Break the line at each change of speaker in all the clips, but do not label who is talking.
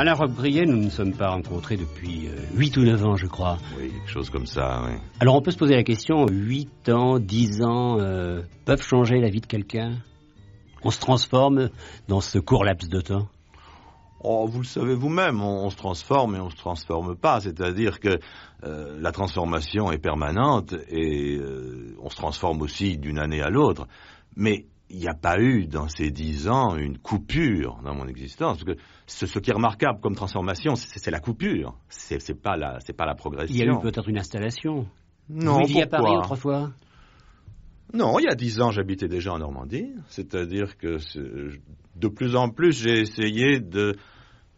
Alain Roquebriet, nous ne sommes pas rencontrés depuis 8 euh, ou 9 ans, je crois. Oui, quelque chose comme ça, oui. Alors on peut se poser la question, 8 ans, 10 ans euh, peuvent changer la vie de quelqu'un On se transforme dans ce court laps de temps
Oh, vous le savez vous-même, on, se transforme et on se transforme pas. C'est-à-dire que euh, la transformation est permanente et on se transforme aussi d'une année à l'autre. Mais il n'y a pas eu dans ces dix ans une coupure dans mon existence. ce, qui est remarquable comme transformation, c'est la coupure. C'est pas la, pas la progression. Il y a eu peut-être une installation. Non, Vous viviez à Paris autrefois. Non, il y a dix ans, j'habitais déjà en Normandie. C'est-à-dire que de plus en plus, j'ai essayé de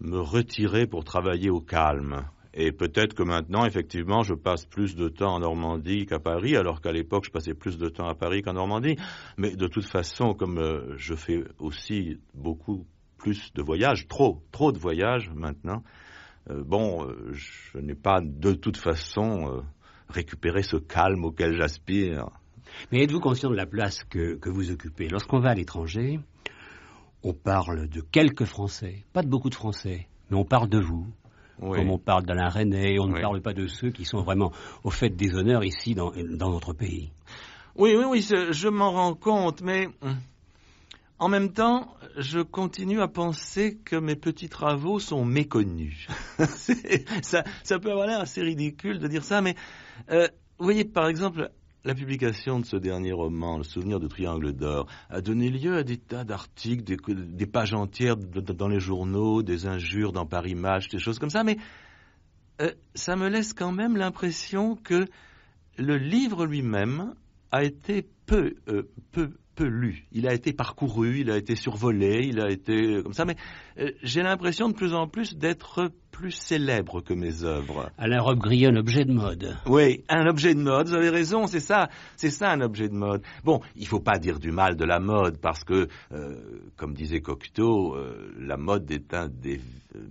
me retirer pour travailler au calme. Et peut-être que maintenant, effectivement, je passe plus de temps en Normandie qu'à Paris, alors qu'à l'époque, je passais plus de temps à Paris qu'en Normandie. Mais de toute façon, comme euh, je fais aussi beaucoup plus de voyages, trop, trop de voyages maintenant, euh, bon, euh, je n'ai pas de toute façon récupéré ce calme auquel j'aspire. Mais êtes-vous conscient de la place que, que vous occupez
Lorsqu'on va à l'étranger, on parle de quelques Français, pas de beaucoup de Français, mais on parle de vous comme on parle d'Alain René, on ne parle pas de ceux qui sont vraiment au fait des
honneurs ici dans, notre pays. Oui, oui, oui, je, m'en rends compte, mais en même temps, je continue à penser que mes petits travaux sont méconnus. ça, peut avoir l'air assez ridicule de dire ça, mais euh, vous voyez, par exemple, la publication de ce dernier roman, Le souvenir du Triangle d'or, a donné lieu à des tas d'articles, des, pages entières dans les journaux, des injures dans Paris Match, des choses comme ça, mais euh, ça me laisse quand même l'impression que le livre lui-même a été peu, euh, peu, peu lu. Il a été parcouru, il a été survolé, il a été euh, comme ça, mais j'ai l'impression de plus en plus d'être plus célèbre que mes œuvres. À la robe grillée, un objet de mode. Oui, un objet de mode, vous avez raison, c'est ça, c'est ça un objet de mode. Bon, il faut pas dire du mal de la mode, parce que, euh, comme disait Cocteau, euh, la mode est un des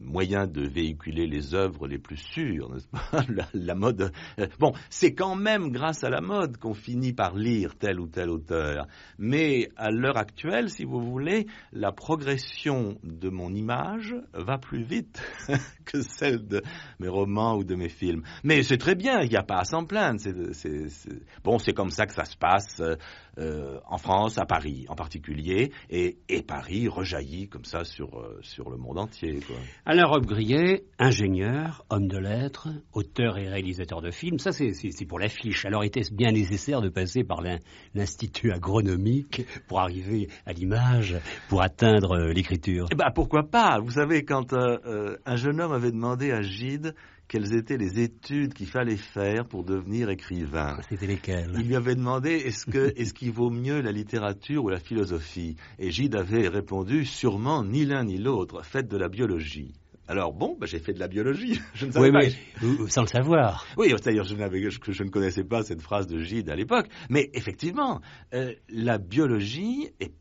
moyens de véhiculer les œuvres les plus sûres, n'est-ce pas la, mode... Euh, bon, c'est quand même grâce à la mode qu'on finit par lire tel ou tel auteur. Mais à l'heure actuelle, si vous voulez, la progression de mon image va plus vite celle de mes romans ou de mes films. Mais c'est très bien, il n'y a pas à s'en plaindre. Bon, c'est comme ça que ça se passe. Euh, euh, en France, à Paris en particulier, et, Paris rejaillit comme ça sur, euh, sur le monde entier.
Alain Rob Grillet, ingénieur, homme de lettres, auteur et réalisateur de films, ça c'est pour l'affiche. Alors était-ce bien nécessaire de passer par l'Institut agronomique pour arriver à l'image, pour atteindre euh, l'écriture
eh ben, pourquoi pas Vous savez, quand un jeune homme avait demandé à Gide quelles étaient les études qu'il fallait faire pour devenir écrivain. Ah, c'était lesquelles Il lui avait demandé est-ce que qu'il vaut mieux la littérature ou la philosophie Et Gide avait répondu sûrement ni l'un ni l'autre, faites de la biologie. Alors bon, bah, j'ai fait de la biologie. Je ne savais oui, Mais, sans le savoir. Oui, d'ailleurs, je, ne connaissais pas cette phrase de Gide à l'époque. Mais effectivement, euh, la biologie est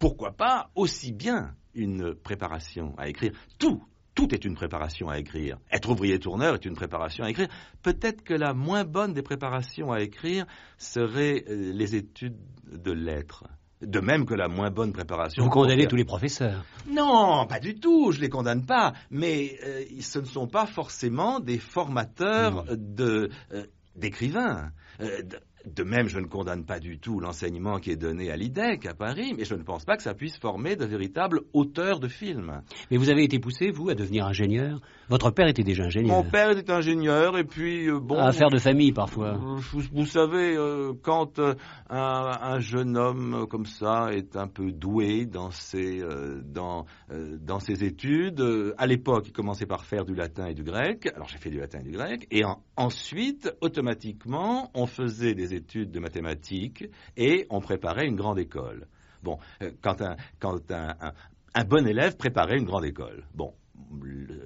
pourquoi pas aussi bien une préparation à écrire. Tout, tout est une préparation à écrire. Être ouvrier tourneur est une préparation à écrire. Peut-être que la moins bonne des préparations à écrire serait euh, les études de lettres. De même que la moins bonne préparation. Vous condamnez tous les professeurs Non, pas du tout, je ne les condamne pas. Mais euh, ce ne sont pas forcément des formateurs euh, d'écrivains. De même, je ne condamne pas du tout l'enseignement qui est donné à l'IDEC à Paris, mais je ne pense pas que ça puisse former de véritables auteurs de films. Mais vous avez été poussé, vous, à devenir
ingénieur Votre père était déjà ingénieur. Mon
père était ingénieur, et puis, euh, bon... Affaire de
famille, parfois.
Euh, vous, savez, euh, quand un, jeune homme comme ça est un peu doué dans ses, dans, dans ses études, à l'époque, il commençait par faire du latin et du grec. Alors, j'ai fait du latin et du grec. Et ensuite, automatiquement, on faisait des études de mathématiques et on préparait une grande école. Bon, euh, quand un, bon élève préparait une grande école, bon,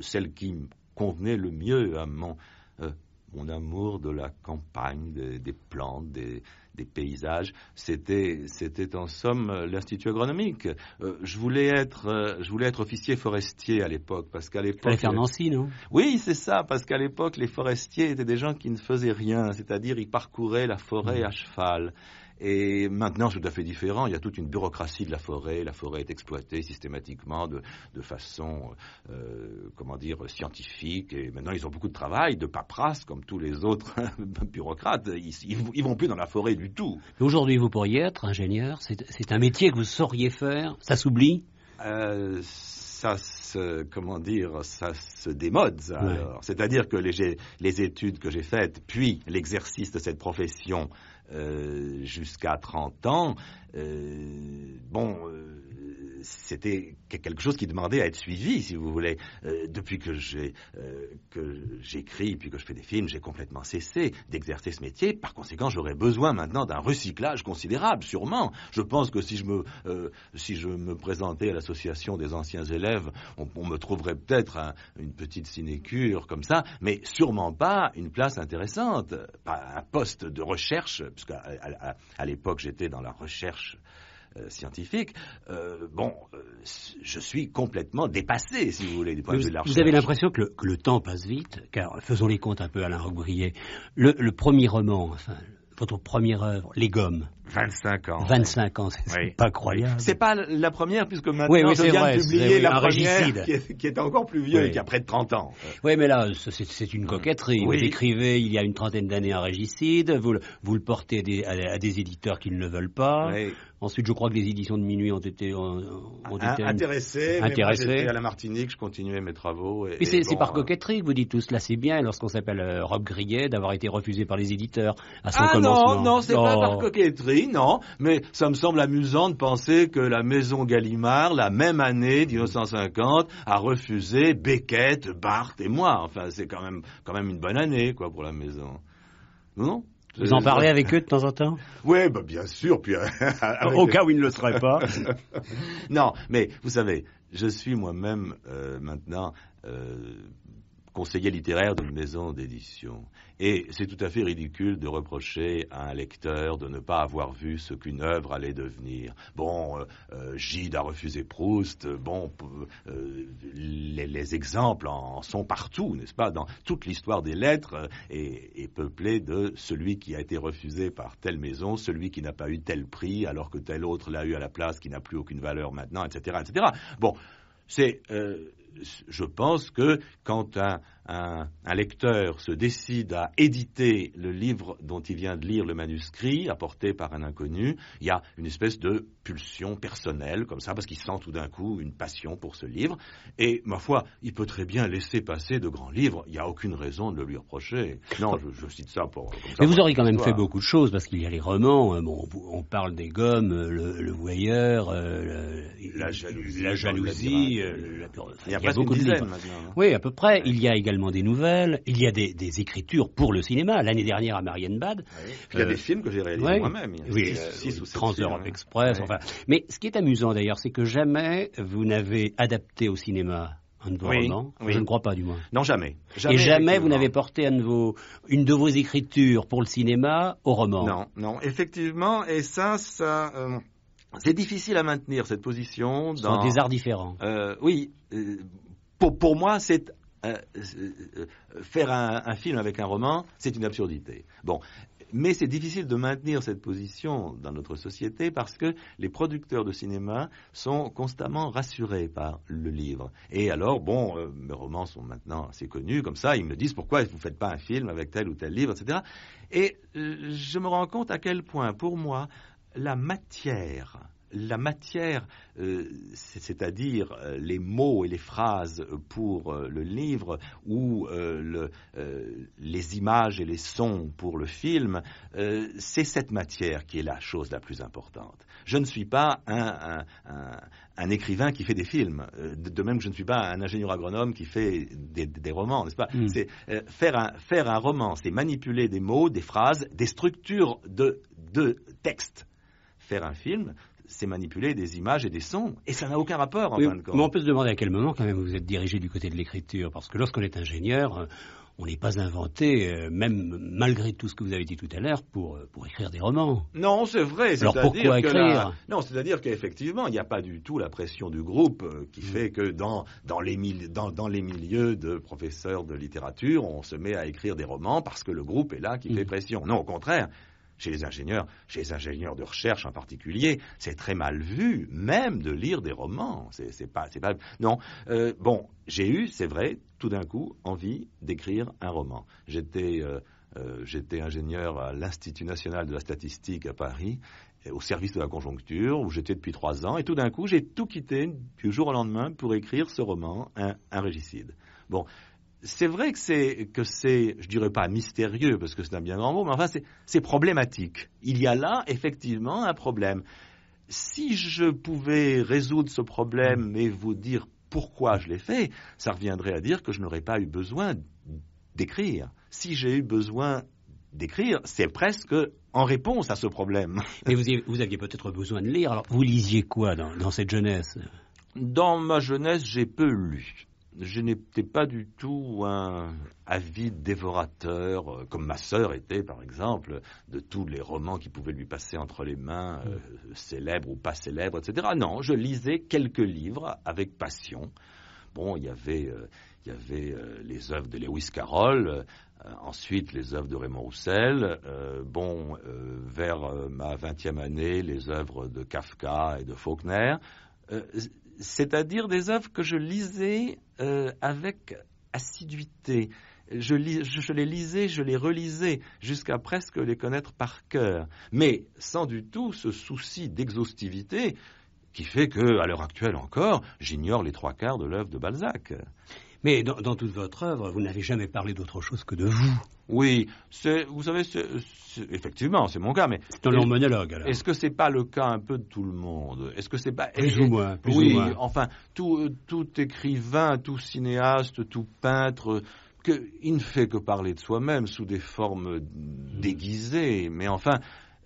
celle qui convenait le mieux à mon euh, mon amour de la campagne, des, plantes, des, paysages. C'était, en somme euh, l'institut agronomique. Euh, je voulais être, euh, je voulais être officier forestier à l'époque, parce qu'à l'époque. faire Nancy, non Oui, c'est ça, parce qu'à l'époque, les forestiers étaient des gens qui ne faisaient rien, c'est-à-dire ils parcouraient la forêt mmh. à cheval. Et maintenant, c'est tout à fait différent. Il y a toute une bureaucratie de la forêt. La forêt est exploitée systématiquement de, façon, euh, comment dire, scientifique. Et maintenant, ils ont beaucoup de travail, de paperasse, comme tous les autres bureaucrates. Ils, ne vont plus dans la forêt du tout. Aujourd'hui, vous pourriez être ingénieur. C'est un métier que vous
sauriez faire.
Ça s'oublie euh, ça se, comment dire, ça se démode, C'est-à-dire que les, études que j'ai faites, puis l'exercice de cette profession euh, jusqu'à 30 ans, euh... bon euh, c'était quelque chose qui demandait à être suivi, si vous voulez. Euh, depuis que j'ai euh, j'écris, puis que je fais des films, j'ai complètement cessé d'exercer ce métier. Par conséquent, j'aurais besoin maintenant d'un recyclage considérable, sûrement. Je pense que si je me euh, présentais à l'association des anciens élèves, on, me trouverait peut-être une petite sinécure comme ça, mais sûrement pas une place intéressante, pas un poste de recherche, puisque à l'époque j'étais dans la recherche euh, scientifique, euh, bon, euh, je suis complètement dépassé, si vous voulez, du point de vue de la Vous avez
l'impression que, le temps passe vite, car faisons les comptes un peu, Alain Robrier. Le, premier roman, enfin, votre première œuvre, Les Gommes. 25 ans. 25 ans, c'est pas croyable.
C'est pas la première, puisque maintenant vous vient publié de publier la première qui est, encore plus vieux qui a près
de 30 ans. Oui, mais là, c'est une mmh. coquetterie. Vous écrivez il y a une trentaine d'années un régicide, vous, vous le portez à des, à des éditeurs qui ne le veulent pas. Ensuite, je crois que les éditions de minuit ont été, ont ah, été intéressées. Intéressé. J'étais à la
Martinique, je continuais mes travaux. c'est par
coquetterie que vous dites tout cela. c'est bien, lorsqu'on s'appelle euh, Rob Grillet, d'avoir été refusé par les éditeurs
à son ah non, non, c'est pas par coquetterie, non. Mais ça me semble amusant de penser que la maison Gallimard, la même année, 1950, a refusé Beckett, Barthes et moi. Enfin, c'est quand même, quand même une bonne année, quoi, pour la maison. Non vous en parlez avec eux de temps en temps Oui, bah, bien sûr, puis euh, au cas où ils ne le seraient pas. non, mais vous savez, je suis moi-même euh, maintenant euh, conseiller littéraire d'une maison d'édition. Et c'est tout à fait ridicule de reprocher à un lecteur de ne pas avoir vu ce qu'une œuvre allait devenir. Bon, euh, euh, Gide a refusé Proust, bon, euh, les, exemples en sont partout, n'est-ce pas Dans toute l'histoire des lettres est, est, peuplée de celui qui a été refusé par telle maison, celui qui n'a pas eu tel prix, alors que tel autre l'a eu à la place, qui n'a plus aucune valeur maintenant, etc., etc. Bon, c'est je pense que quant à un, lecteur se décide à éditer le livre dont il vient de lire le manuscrit, apporté par un inconnu, il y a une espèce de pulsion personnelle, comme ça, parce qu'il sent tout d'un coup une passion pour ce livre. Et, ma foi, il peut très bien laisser passer de grands livres. Il n'y a aucune raison de le lui reprocher. Non, je, cite ça pour. Mais vous auriez quand même fait beaucoup
de choses, parce qu'il y a les romans.
Hein. on parle des gommes, euh, le, voyeur,
euh, la jalousie, euh, il y a, beaucoup de livres. Oui, à peu près. Il y a également des nouvelles, il y a des, écritures pour le cinéma. L'année dernière à Marienbad. Bad ah Il y a des euh, films que j'ai réalisés moi-même. Trans-Europe Express. Enfin. Mais ce qui est amusant d'ailleurs, c'est que jamais vous n'avez adapté au cinéma un de vos romans Je ne crois pas, du moins. Non, jamais. Et jamais vous n'avez porté une de vos écritures pour le cinéma
au roman Non, non, effectivement. Et ça, ça. Euh, c'est difficile à maintenir cette position. Dans, des arts différents. Euh, oui. pour, pour, moi, c'est euh, euh, euh, faire un, film avec un roman, c'est une absurdité. Bon, mais c'est difficile de maintenir cette position dans notre société parce que les producteurs de cinéma sont constamment rassurés par le livre. Et alors, bon, mes romans sont maintenant assez connus, comme ça, ils me disent pourquoi vous ne faites pas un film avec tel ou tel livre, etc. Et je me rends compte à quel point, pour moi, la matière la matière, euh, c'est-à-dire euh, les mots et les phrases pour euh, le livre ou les images et les sons pour le film, c'est cette matière qui est la chose la plus importante. Je ne suis pas un, écrivain qui fait des films, de même que je ne suis pas un ingénieur agronome qui fait des, romans, n'est-ce pas mm. C'est faire, un, roman, c'est manipuler des mots, des phrases, des structures de, de texte faire un film, c'est manipuler des images et des sons. Et ça n'a aucun rapport, en fin de compte. Mais
on peut se demander à quel moment, quand même, vous êtes dirigé du côté de l'écriture. Parce que lorsqu'on est ingénieur, euh, on n'est pas inventé, euh, même malgré tout ce que vous avez dit tout à l'heure, pour, euh, pour écrire des romans.
Non, c'est vrai. Alors pourquoi écrire Non, c'est-à-dire qu'effectivement, il n'y a pas du tout la pression du groupe qui mm. fait que dans, dans, les dans, dans, les milieux de professeurs de littérature, on se met à écrire des romans parce que le groupe est là qui fait mm. pression. Non, au contraire, chez les ingénieurs, chez les ingénieurs de recherche en particulier, c'est très mal vu, même de lire des romans. C'est pas, pas, non. Euh, bon, j'ai eu, c'est vrai, tout d'un coup, envie d'écrire un roman. J'étais, euh, euh, j'étais ingénieur à l'Institut national de la statistique à Paris au service de la conjoncture, où j'étais depuis trois ans, et tout d'un coup, j'ai tout quitté du jour au lendemain pour écrire ce roman, un, un régicide. Bon, c'est vrai que c'est, que c'est, je dirais pas mystérieux, parce que c'est un bien grand mot, mais enfin, c'est problématique. Il y a là, effectivement, un problème. Si je pouvais résoudre ce problème et vous dire pourquoi je l'ai fait, ça reviendrait à dire que je n'aurais pas eu besoin d'écrire. Si j'ai eu besoin d'écrire, c'est presque en réponse à ce problème.
Mais vous, aviez, peut-être besoin de lire. Alors, vous lisiez quoi dans cette jeunesse
Dans ma jeunesse, j'ai peu lu je n'étais pas du tout un avide dévorateur, euh, comme ma sœur était, par exemple, de tous les romans qui pouvaient lui passer entre les mains, euh, célèbres ou pas célèbres, etc. Non, je lisais quelques livres avec passion. Bon, il y avait, euh, les œuvres de Lewis Carroll, ensuite les œuvres de Raymond Roussel, bon, vers ma vingtième année, les œuvres de Kafka et de Faulkner c'est-à-dire des œuvres que je lisais euh, avec assiduité. Je, les lisais, je les relisais, jusqu'à presque les connaître par cœur, mais sans du tout ce souci d'exhaustivité qui fait que, à l'heure actuelle encore, j'ignore les trois quarts de l'œuvre de Balzac. Mais dans, toute votre œuvre, vous n'avez jamais parlé d'autre chose que de vous. Oui, vous savez, effectivement, c'est mon cas, mais... C'est un long monologue, alors. Est-ce que n'est pas le cas un peu de tout le monde Est-ce que c'est pas... Plus ou moins, oui, enfin, euh, tout, écrivain, tout cinéaste, tout peintre... il ne fait que parler de soi-même sous des formes hmm. déguisées, mais enfin,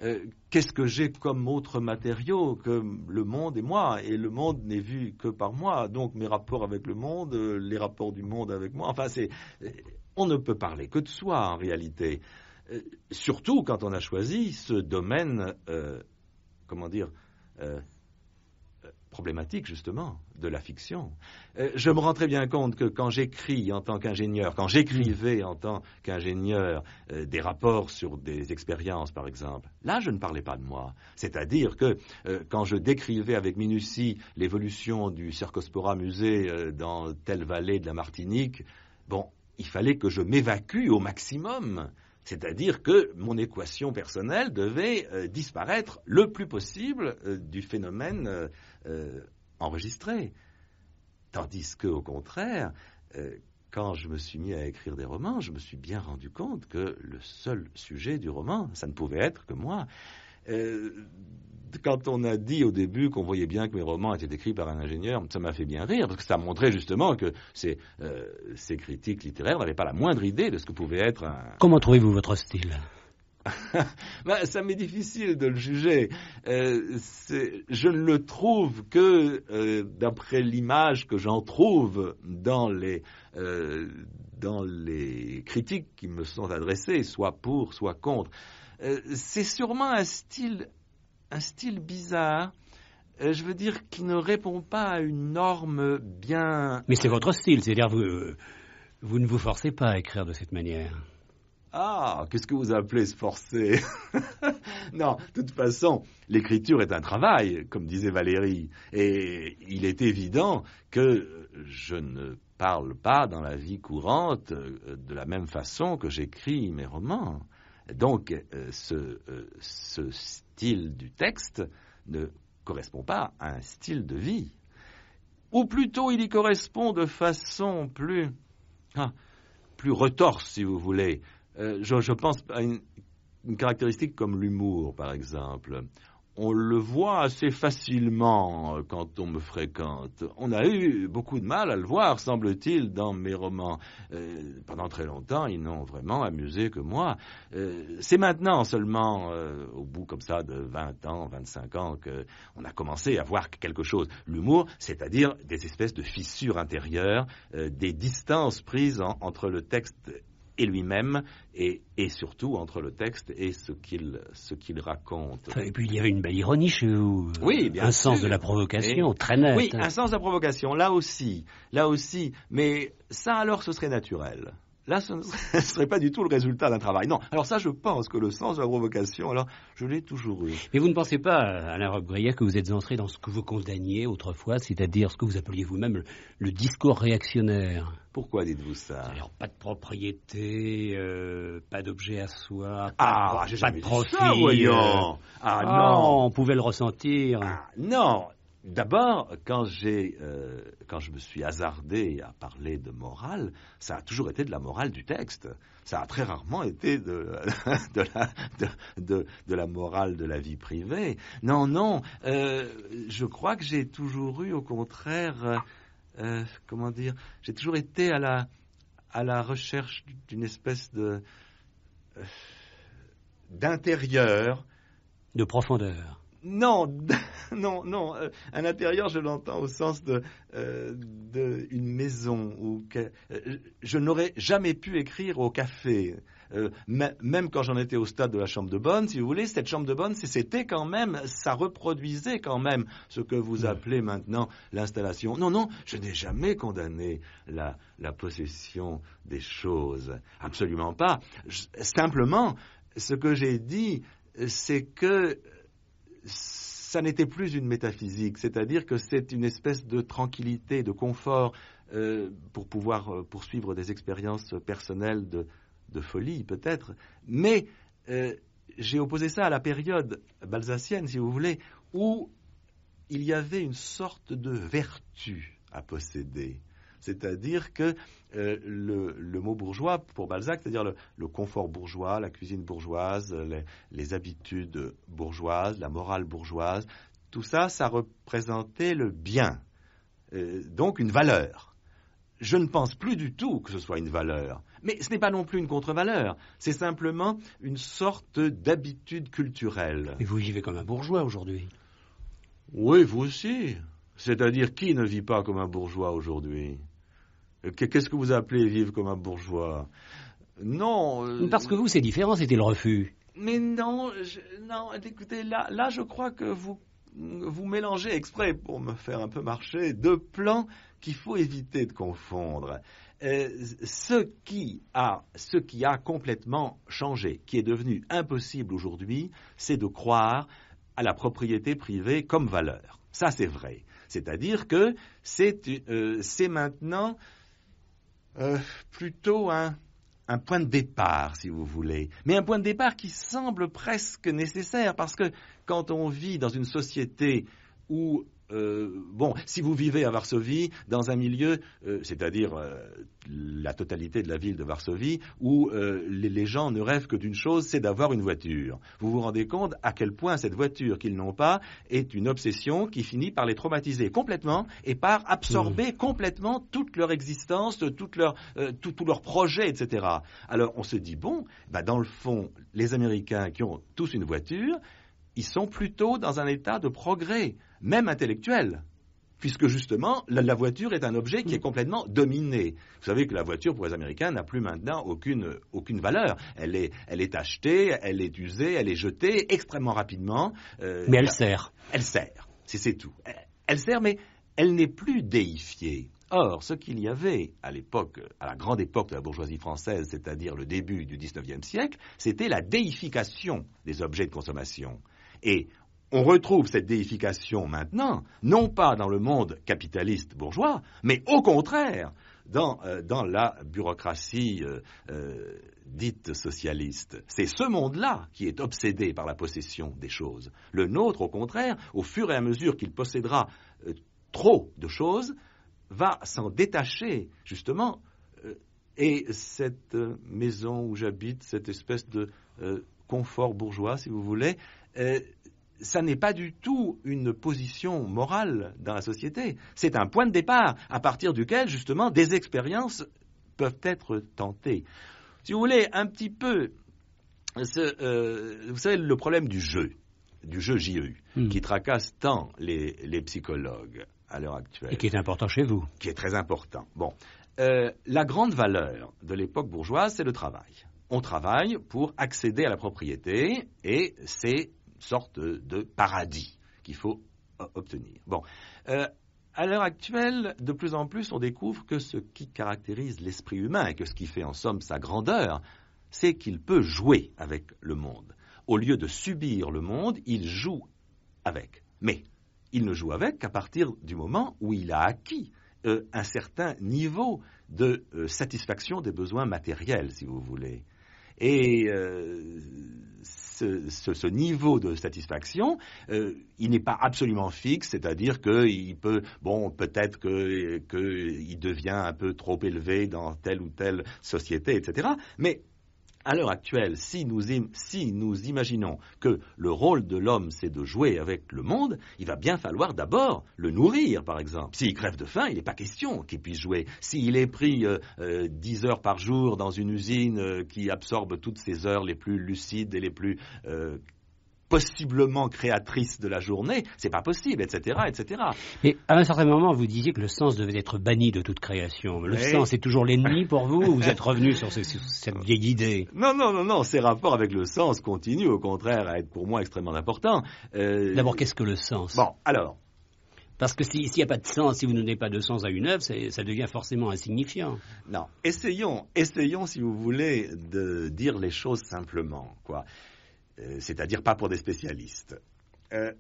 euh, qu'est-ce que j'ai comme autre matériau que le monde et moi Et le monde n'est vu que par moi, donc mes rapports avec le monde, euh, les rapports du monde avec moi, enfin c'est... Euh, on ne peut parler que de soi en réalité, surtout quand on a choisi ce domaine, comment dire, problématique justement de la fiction. Euh, je me rendrais bien compte que quand j'écris en tant qu'ingénieur, quand j'écrivais en tant qu'ingénieur euh, des rapports sur des expériences par exemple, là je ne parlais pas de moi. C'est-à-dire que euh, quand je décrivais avec minutie l'évolution du Cercospora musée dans telle vallée de la Martinique, bon, il fallait que je m'évacue au maximum c'est-à-dire que mon équation personnelle devait euh, disparaître le plus possible euh, du phénomène euh, enregistré. Tandis que, au contraire, quand je me suis mis à écrire des romans, je me suis bien rendu compte que le seul sujet du roman, ça ne pouvait être que moi. Euh, quand on a dit au début qu'on voyait bien que mes romans étaient écrits par un ingénieur, ça m'a fait bien rire, parce que ça montrait justement que ces, euh, critiques littéraires n'avaient pas la moindre idée de ce que pouvait être un...
Comment trouvez-vous votre style
ben, ça m'est difficile de le juger. Euh, je ne le trouve que d'après l'image que j'en trouve dans les, dans les critiques qui me sont adressées, soit pour, soit contre. Euh, c'est sûrement un style, un style bizarre. Euh, je veux dire qui ne répond pas à une norme bien. Mais
c'est votre style, c'est-à-dire vous, euh, vous ne vous forcez pas à écrire de cette manière.
Ah, qu'est-ce que vous appelez se forcer Non, de toute façon, l'écriture est un travail, comme disait Valérie, et il est évident que je ne parle pas dans la vie courante de la même façon que j'écris mes romans. Donc, euh, euh, ce, style du texte ne correspond pas à un style de vie. Ou plutôt, il y correspond de façon plus, ah, plus retorse, si vous voulez. Euh, je, pense à une caractéristique comme l'humour, par exemple on le voit assez facilement euh, quand on me fréquente. On a eu beaucoup de mal à le voir, semble-t-il, dans mes romans. Euh, pendant très longtemps, ils n'ont vraiment amusé que moi. Euh, c'est maintenant seulement, au bout comme ça de 20 ans, 25 ans, qu'on a commencé à voir quelque chose. L'humour, c'est-à-dire des espèces de fissures intérieures, des distances prises entre le texte et lui-même, et, et, surtout entre le texte et ce qu'il raconte. Et puis il y avait une belle ironie chez vous. Oui, Un sens de la provocation, très net. Oui, un sens de la provocation, là aussi, là aussi. Mais ça alors, ce serait naturel. Là, ce ne serait pas du tout le résultat d'un travail. Non. Alors ça, je pense que le sens de la provocation, alors, je l'ai toujours eu.
Mais vous ne pensez pas, euh, Alain Robbe-Brière, que vous êtes entré dans ce que vous condamniez autrefois, c'est-à-dire ce que vous appeliez vous-même le, discours réactionnaire pourquoi dites-vous ça Alors, pas de propriété, euh, pas d'objet à soi, pas, ah, de, pas de profit. Ça, voyons. Euh. Ah, ah, non. on pouvait le ressentir. Ah, non,
D'abord, quand, euh, quand, je me suis hasardé à parler de morale, ça a toujours été de la morale du texte. Ça a très rarement été de, la, morale de la vie privée. Non, non, euh, je crois que j'ai toujours eu, au contraire, euh, comment dire, j'ai toujours été à la, à la recherche d'une espèce de d'intérieur. De profondeur Non, non, non. Euh, à l'intérieur, je l'entends au sens de, euh, une maison où euh, je n'aurais jamais pu écrire au café. même quand j'en étais au stade de la chambre de bonne, si vous voulez, cette chambre de bonne, c'était quand même, ça reproduisait quand même ce que vous hmm. appelez maintenant l'installation. Non, non, je n'ai jamais condamné la, la possession des choses. Absolument pas. simplement, ce que j'ai dit, c'est que ça n'était plus une métaphysique, c'est-à-dire que c'est une espèce de tranquillité, de confort euh, pour pouvoir euh, poursuivre des expériences personnelles de, folie peut-être. Mais euh, j'ai opposé ça à la période balsacienne, si vous voulez, où il y avait une sorte de vertu à posséder. C'est-à-dire que euh, le, mot bourgeois pour Balzac, c'est-à-dire le, confort bourgeois, la cuisine bourgeoise, les, habitudes bourgeoises, la morale bourgeoise, tout ça, ça représentait le bien, euh, donc une valeur. Je ne pense plus du tout que ce soit une valeur, mais ce n'est pas non plus une contre-valeur, c'est simplement une sorte d'habitude culturelle. Et vous vivez comme un bourgeois aujourd'hui. Oui, vous aussi. C'est-à-dire qui ne vit pas comme un bourgeois aujourd'hui Qu'est-ce que vous appelez vivre comme un bourgeois Non. Euh, Parce que vous, c'est différent, c'était le refus. Mais non, non écoutez, là, là, je crois que vous, vous mélangez exprès pour me faire un peu marcher deux plans qu'il faut éviter de confondre. Euh, ce, qui a, ce qui a complètement changé, qui est devenu impossible aujourd'hui, c'est de croire à la propriété privée comme valeur. Ça, c'est vrai. C'est-à-dire que c'est euh, maintenant euh, plutôt un, un point de départ, si vous voulez, mais un point de départ qui semble presque nécessaire, parce que quand on vit dans une société où euh, bon, si vous vivez à Varsovie, dans un milieu, euh, c'est-à-dire euh, la totalité de la ville de Varsovie, où les, gens ne rêvent que d'une chose, c'est d'avoir une voiture. Vous vous rendez compte à quel point cette voiture qu'ils n'ont pas est une obsession qui finit par les traumatiser complètement et par absorber mmh. complètement toute leur existence, toute leur, tout, leur projet, etc. Alors on se dit, bon, bah, dans le fond, les Américains qui ont tous une voiture, ils sont plutôt dans un état de progrès même intellectuel, Puisque justement, la, voiture est un objet qui est mm. complètement dominé. Vous savez que la voiture, pour les Américains, n'a plus maintenant aucune, valeur. Elle est, achetée, elle est usée, elle est jetée extrêmement rapidement. Euh, mais elle, sert. Elle sert, si c'est tout. Elle, sert, mais elle n'est plus déifiée. Or, ce qu'il y avait à l'époque, à la grande époque de la bourgeoisie française, c'est-à-dire le début du XIXe siècle, c'était la déification des objets de consommation. Et on retrouve cette déification maintenant, non pas dans le monde capitaliste bourgeois, mais au contraire dans, euh, dans la bureaucratie euh, euh, dite socialiste. C'est ce monde-là qui est obsédé par la possession des choses. Le nôtre, au contraire, au fur et à mesure qu'il possédera trop de choses, va s'en détacher, justement. et cette maison où j'habite, cette espèce de confort bourgeois, si vous voulez, ça n'est pas du tout une position morale dans la société. C'est un point de départ à partir duquel, justement, des expériences peuvent être tentées. Si vous voulez, un petit peu, euh, vous savez, le problème du jeu, du jeu JEU, hmm. qui tracasse tant les, psychologues à l'heure actuelle. Et qui est important chez vous. Qui est très important. Bon. Euh, la grande valeur de l'époque bourgeoise, c'est le travail. On travaille pour accéder à la propriété et c'est sorte de paradis qu'il faut euh, obtenir. Bon. Euh, à l'heure actuelle, de plus en plus, on découvre que ce qui caractérise l'esprit humain et que ce qui fait en somme sa grandeur, c'est qu'il peut jouer avec le monde. Au lieu de subir le monde, il joue avec. Mais il ne joue avec qu'à partir du moment où il a acquis euh, un certain niveau de satisfaction des besoins matériels, si vous voulez. Et ce, niveau de satisfaction, euh, il n'est pas absolument fixe, c'est-à-dire qu'il peut, bon, peut-être qu'il devient un peu trop élevé dans telle ou telle société, etc. Mais à l'heure actuelle, si nous, si nous imaginons que le rôle de l'homme, c'est de jouer avec le monde, il va bien falloir d'abord le nourrir, par exemple. S'il crève de faim, il n'est pas question qu'il puisse jouer. S'il est pris 10 euh, euh, heures par jour dans une usine euh, qui absorbe toutes ses heures les plus lucides et les plus possiblement créatrice de la journée, c'est pas possible, etc., etc.
Mais à un certain moment, vous disiez que le sens devait être banni de toute création. Le sens est toujours l'ennemi pour vous
vous êtes revenu sur, ce, cette vieille idée Non, non, non, non, ces rapports avec le sens continuent au contraire à être pour moi extrêmement importants. Euh, D'abord, qu'est-ce que le sens Bon, alors, parce
que s'il n'y a pas de sens, si vous n'avez pas de sens à une œuvre, ça devient forcément insignifiant. Non,
essayons, essayons, si vous voulez, de dire les choses simplement. Quoi. Euh, c'est-à-dire pas pour des spécialistes. Euh,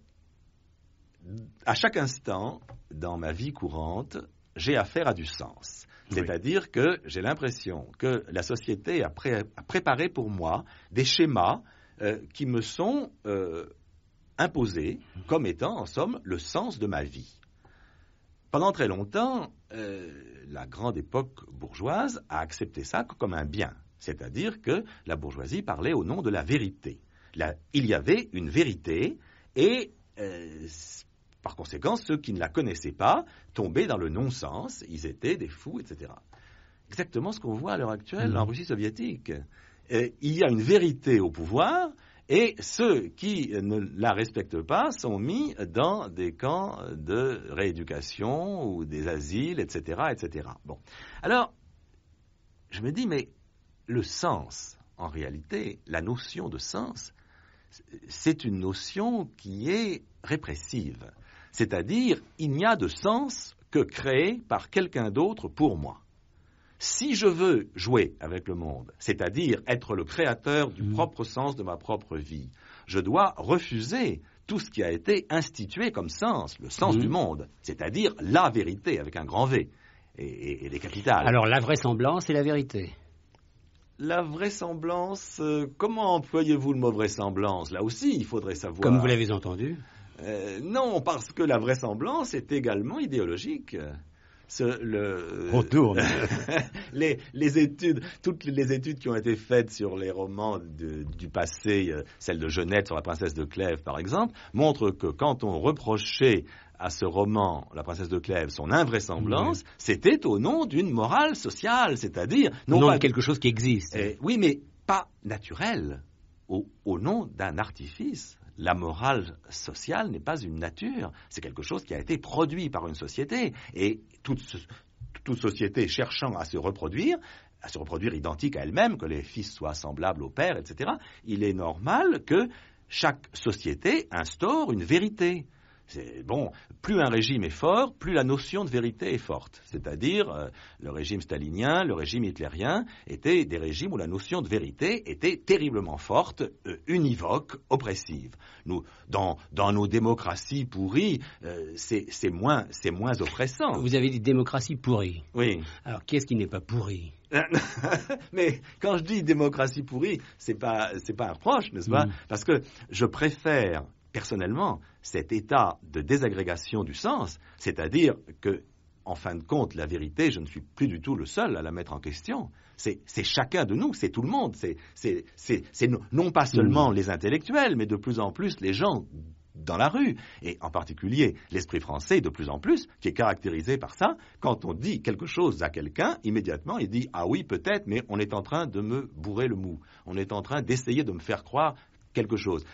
à chaque instant, dans ma vie courante, j'ai affaire à du sens. C'est-à-dire que j'ai l'impression que la société a, préparé pour moi des schémas euh, qui me sont imposés comme étant, en somme, le sens de ma vie. Pendant très longtemps, la grande époque bourgeoise a accepté ça comme un bien. C'est-à-dire que la bourgeoisie parlait au nom de la vérité il y avait une vérité et euh, par conséquent, ceux qui ne la connaissaient pas tombaient dans le non-sens, ils étaient des fous, etc. Exactement ce qu'on voit à l'heure actuelle mm. en Russie soviétique. Euh, il y a une vérité au pouvoir, et ceux qui ne la respectent pas sont mis dans des camps de rééducation ou des asiles, etc., etc. Bon. Alors, je me dis, mais le sens, en réalité, la notion de sens, c'est une notion qui est répressive. C'est-à-dire, il n'y a de sens que créé par quelqu'un d'autre pour moi. Si je veux jouer avec le monde, c'est-à-dire être le créateur du mmh. propre sens de ma propre vie, je dois refuser tout ce qui a été institué comme sens, le sens mmh. du monde, c'est-à-dire la vérité avec un grand V et, des les capitales. Alors
la vraisemblance et la vérité.
La vraisemblance, euh, comment employez-vous le mot vraisemblance Là aussi, il faudrait savoir. Comme vous l'avez entendu euh, Non, parce que la vraisemblance est également idéologique. Ce, le, On les, études, toutes les études qui ont été faites sur les romans du passé, euh, celle de Jeunette sur la princesse de Clèves par exemple, montrent que quand on reprochait à ce roman, La princesse de Clèves, son invraisemblance, c'était au nom d'une morale sociale, c'est-à-dire... Non, pas... quelque chose qui existe. Eh, oui, mais pas naturel, au, nom d'un artifice la morale sociale n'est pas une nature, c'est quelque chose qui a été produit par une société. Et toute, toute, société cherchant à se reproduire, à se reproduire identique à elle-même, que les fils soient semblables au père, etc., il est normal que chaque société instaure une vérité bon, plus un régime est fort, plus la notion de vérité est forte. C'est-à-dire, euh, le régime stalinien, le régime hitlérien étaient des régimes où la notion de vérité était terriblement forte, euh, univoque, oppressive. Nous, dans, nos démocraties pourries, euh, c'est moins, oppressant. Vous avez dit démocratie pourrie. Oui. Alors, qu'est-ce qui n'est pas pourri mais quand je dis démocratie pourrie, c'est pas c'est pas un reproche, n'est-ce pas hmm. Parce que je préfère personnellement cet état de désagrégation du sens, c'est-à-dire que, en fin de compte, la vérité, je ne suis plus du tout le seul à la mettre en question. C'est chacun de nous, c'est tout le monde. C'est non pas seulement mm. les intellectuels, mais de plus en plus les gens dans la rue, et en particulier l'esprit français de plus en plus, qui est caractérisé par ça, quand on dit quelque chose à quelqu'un, immédiatement il dit Ah oui, peut-être, mais on est en train de me bourrer le mou, on est en train d'essayer de me faire croire quelque chose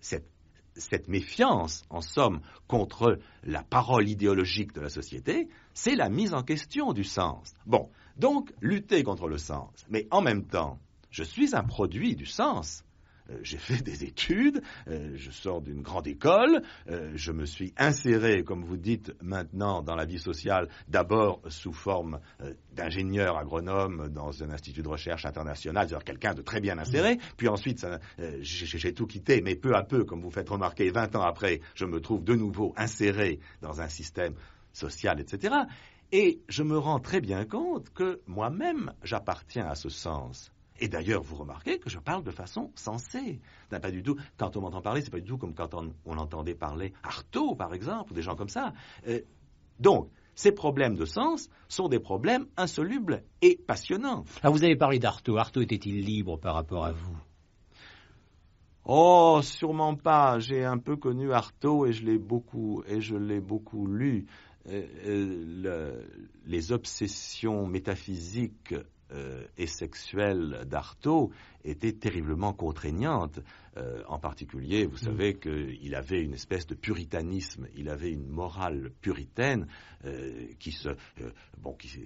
cette, méfiance, en somme, contre la parole idéologique de la société, c'est la mise en question du sens. Bon, donc lutter contre le sens, mais en même temps, je suis un produit du sens. Euh, j'ai fait des études, euh, je sors d'une grande école, euh, je me suis inséré, comme vous dites maintenant, dans la vie sociale, d'abord sous forme d'ingénieur agronome dans un institut de recherche international, c'est-à-dire quelqu'un de très bien inséré, mmh. puis ensuite j'ai tout quitté, mais peu à peu, comme vous faites remarquer, 20 ans après, je me trouve de nouveau inséré dans un système social, etc. Et je me rends très bien compte que moi-même, j'appartiens à ce sens. Et d'ailleurs, vous remarquez que je parle de façon sensée. Pas du tout, quand on m'entend parler, c'est pas du tout comme quand on, entendait parler Artaud, par exemple, ou des gens comme ça. Euh, donc, ces problèmes de sens sont des problèmes insolubles et passionnants. Alors, ah, vous avez parlé d'Artaud. Artaud était-il libre par rapport à vous Oh, sûrement pas. J'ai un peu connu Artaud et je l'ai beaucoup et je l'ai beaucoup lu. Euh, euh, les obsessions métaphysiques euh, et sexuelle d'Artaud était terriblement contraignante. Euh, en particulier, vous mm. savez qu'il avait une espèce de puritanisme, il avait une morale puritaine euh, qui, se,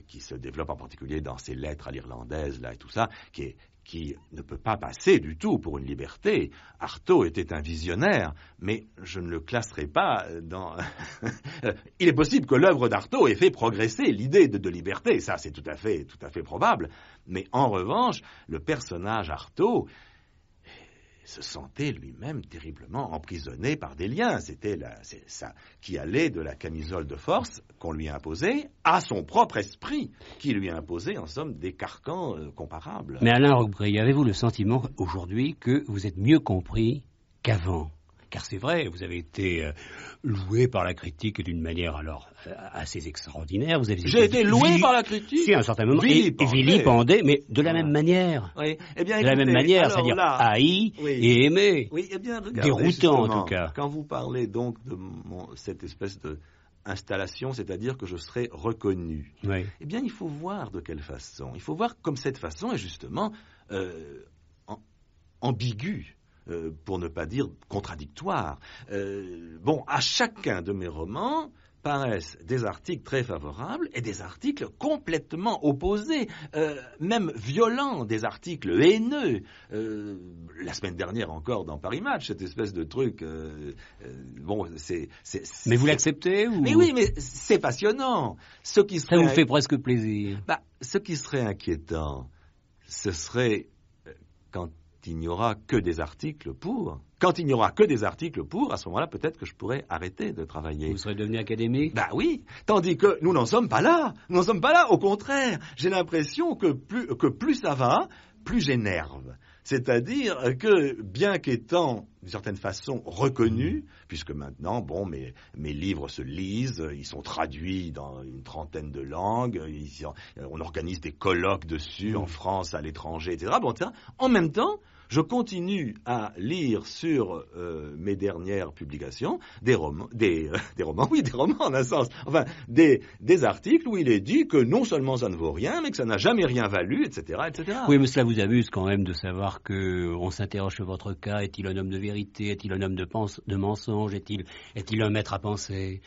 qui, se développe en particulier dans ses lettres à l'irlandaise, là, et tout ça, qui est qui ne peut pas passer du tout pour une liberté. Artaud était un visionnaire, mais je ne le classerai pas dans... Il est possible que l'œuvre d'Artaud ait fait progresser l'idée de, liberté, ça c'est tout à fait, tout à fait probable, mais en revanche, le personnage Artaud se sentait lui-même terriblement emprisonné par des liens. C'était ça qui allait de la camisole de force qu'on lui imposait à son propre esprit qui lui imposait en somme, des carcans euh, comparables. Mais Alain
Roquebré, avez-vous le sentiment aujourd'hui que vous êtes mieux compris qu'avant car c'est vrai, vous avez été euh, loué par la critique d'une manière alors euh, assez extraordinaire. Vous avez J'ai été loué par la critique. Si, à un certain moment, Philippe et, mais de la même manière. Oui. Eh bien, de la même manière, c'est-à-dire haï et aimé.
Oui, eh Déroutant en tout cas. Quand vous parlez donc de cette espèce de installation, c'est-à-dire que je serai reconnu. Eh bien, il faut voir de quelle façon. Il faut voir comme cette façon est justement euh, ambiguë. Euh, pour ne pas dire contradictoires. Euh, bon, à chacun de mes romans, paraissent des articles très favorables et des articles complètement opposés, euh, même violents, des articles haineux. la semaine dernière encore dans Paris Match, cette espèce de truc, bon, c'est, Mais vous l'acceptez Mais oui, mais c'est passionnant. Ce qui serait... Ça vous fait presque plaisir. Bah, ce qui serait inquiétant, ce serait quand il n'y aura que des articles pour, quand il n'y aura que des articles pour, à ce moment-là, peut-être que je pourrais arrêter de travailler. Vous serez devenu académique Bah oui, tandis que nous n'en sommes pas là. Nous n'en sommes pas là, au contraire. J'ai l'impression que plus, que plus ça va, plus j'énerve. C'est-à-dire que, bien qu'étant d'une certaine façon reconnu, puisque maintenant, bon, mes, livres se lisent, ils sont traduits dans une trentaine de langues, on organise des colloques dessus en mmh. France, à l'étranger, etc. Bon, en même temps, je continue à lire sur euh, mes dernières publications des, romans, des, des, romans, oui, des romans en un sens, enfin, des, des, articles où il est dit que non seulement ça ne vaut rien, mais que ça n'a jamais rien valu, etc., etc. Oui, mais
cela vous amuse quand même de savoir qu'on s'interroge sur votre cas. Est-il un homme de vérité Est-il un homme de, pense, de mensonge Est-il est un maître à penser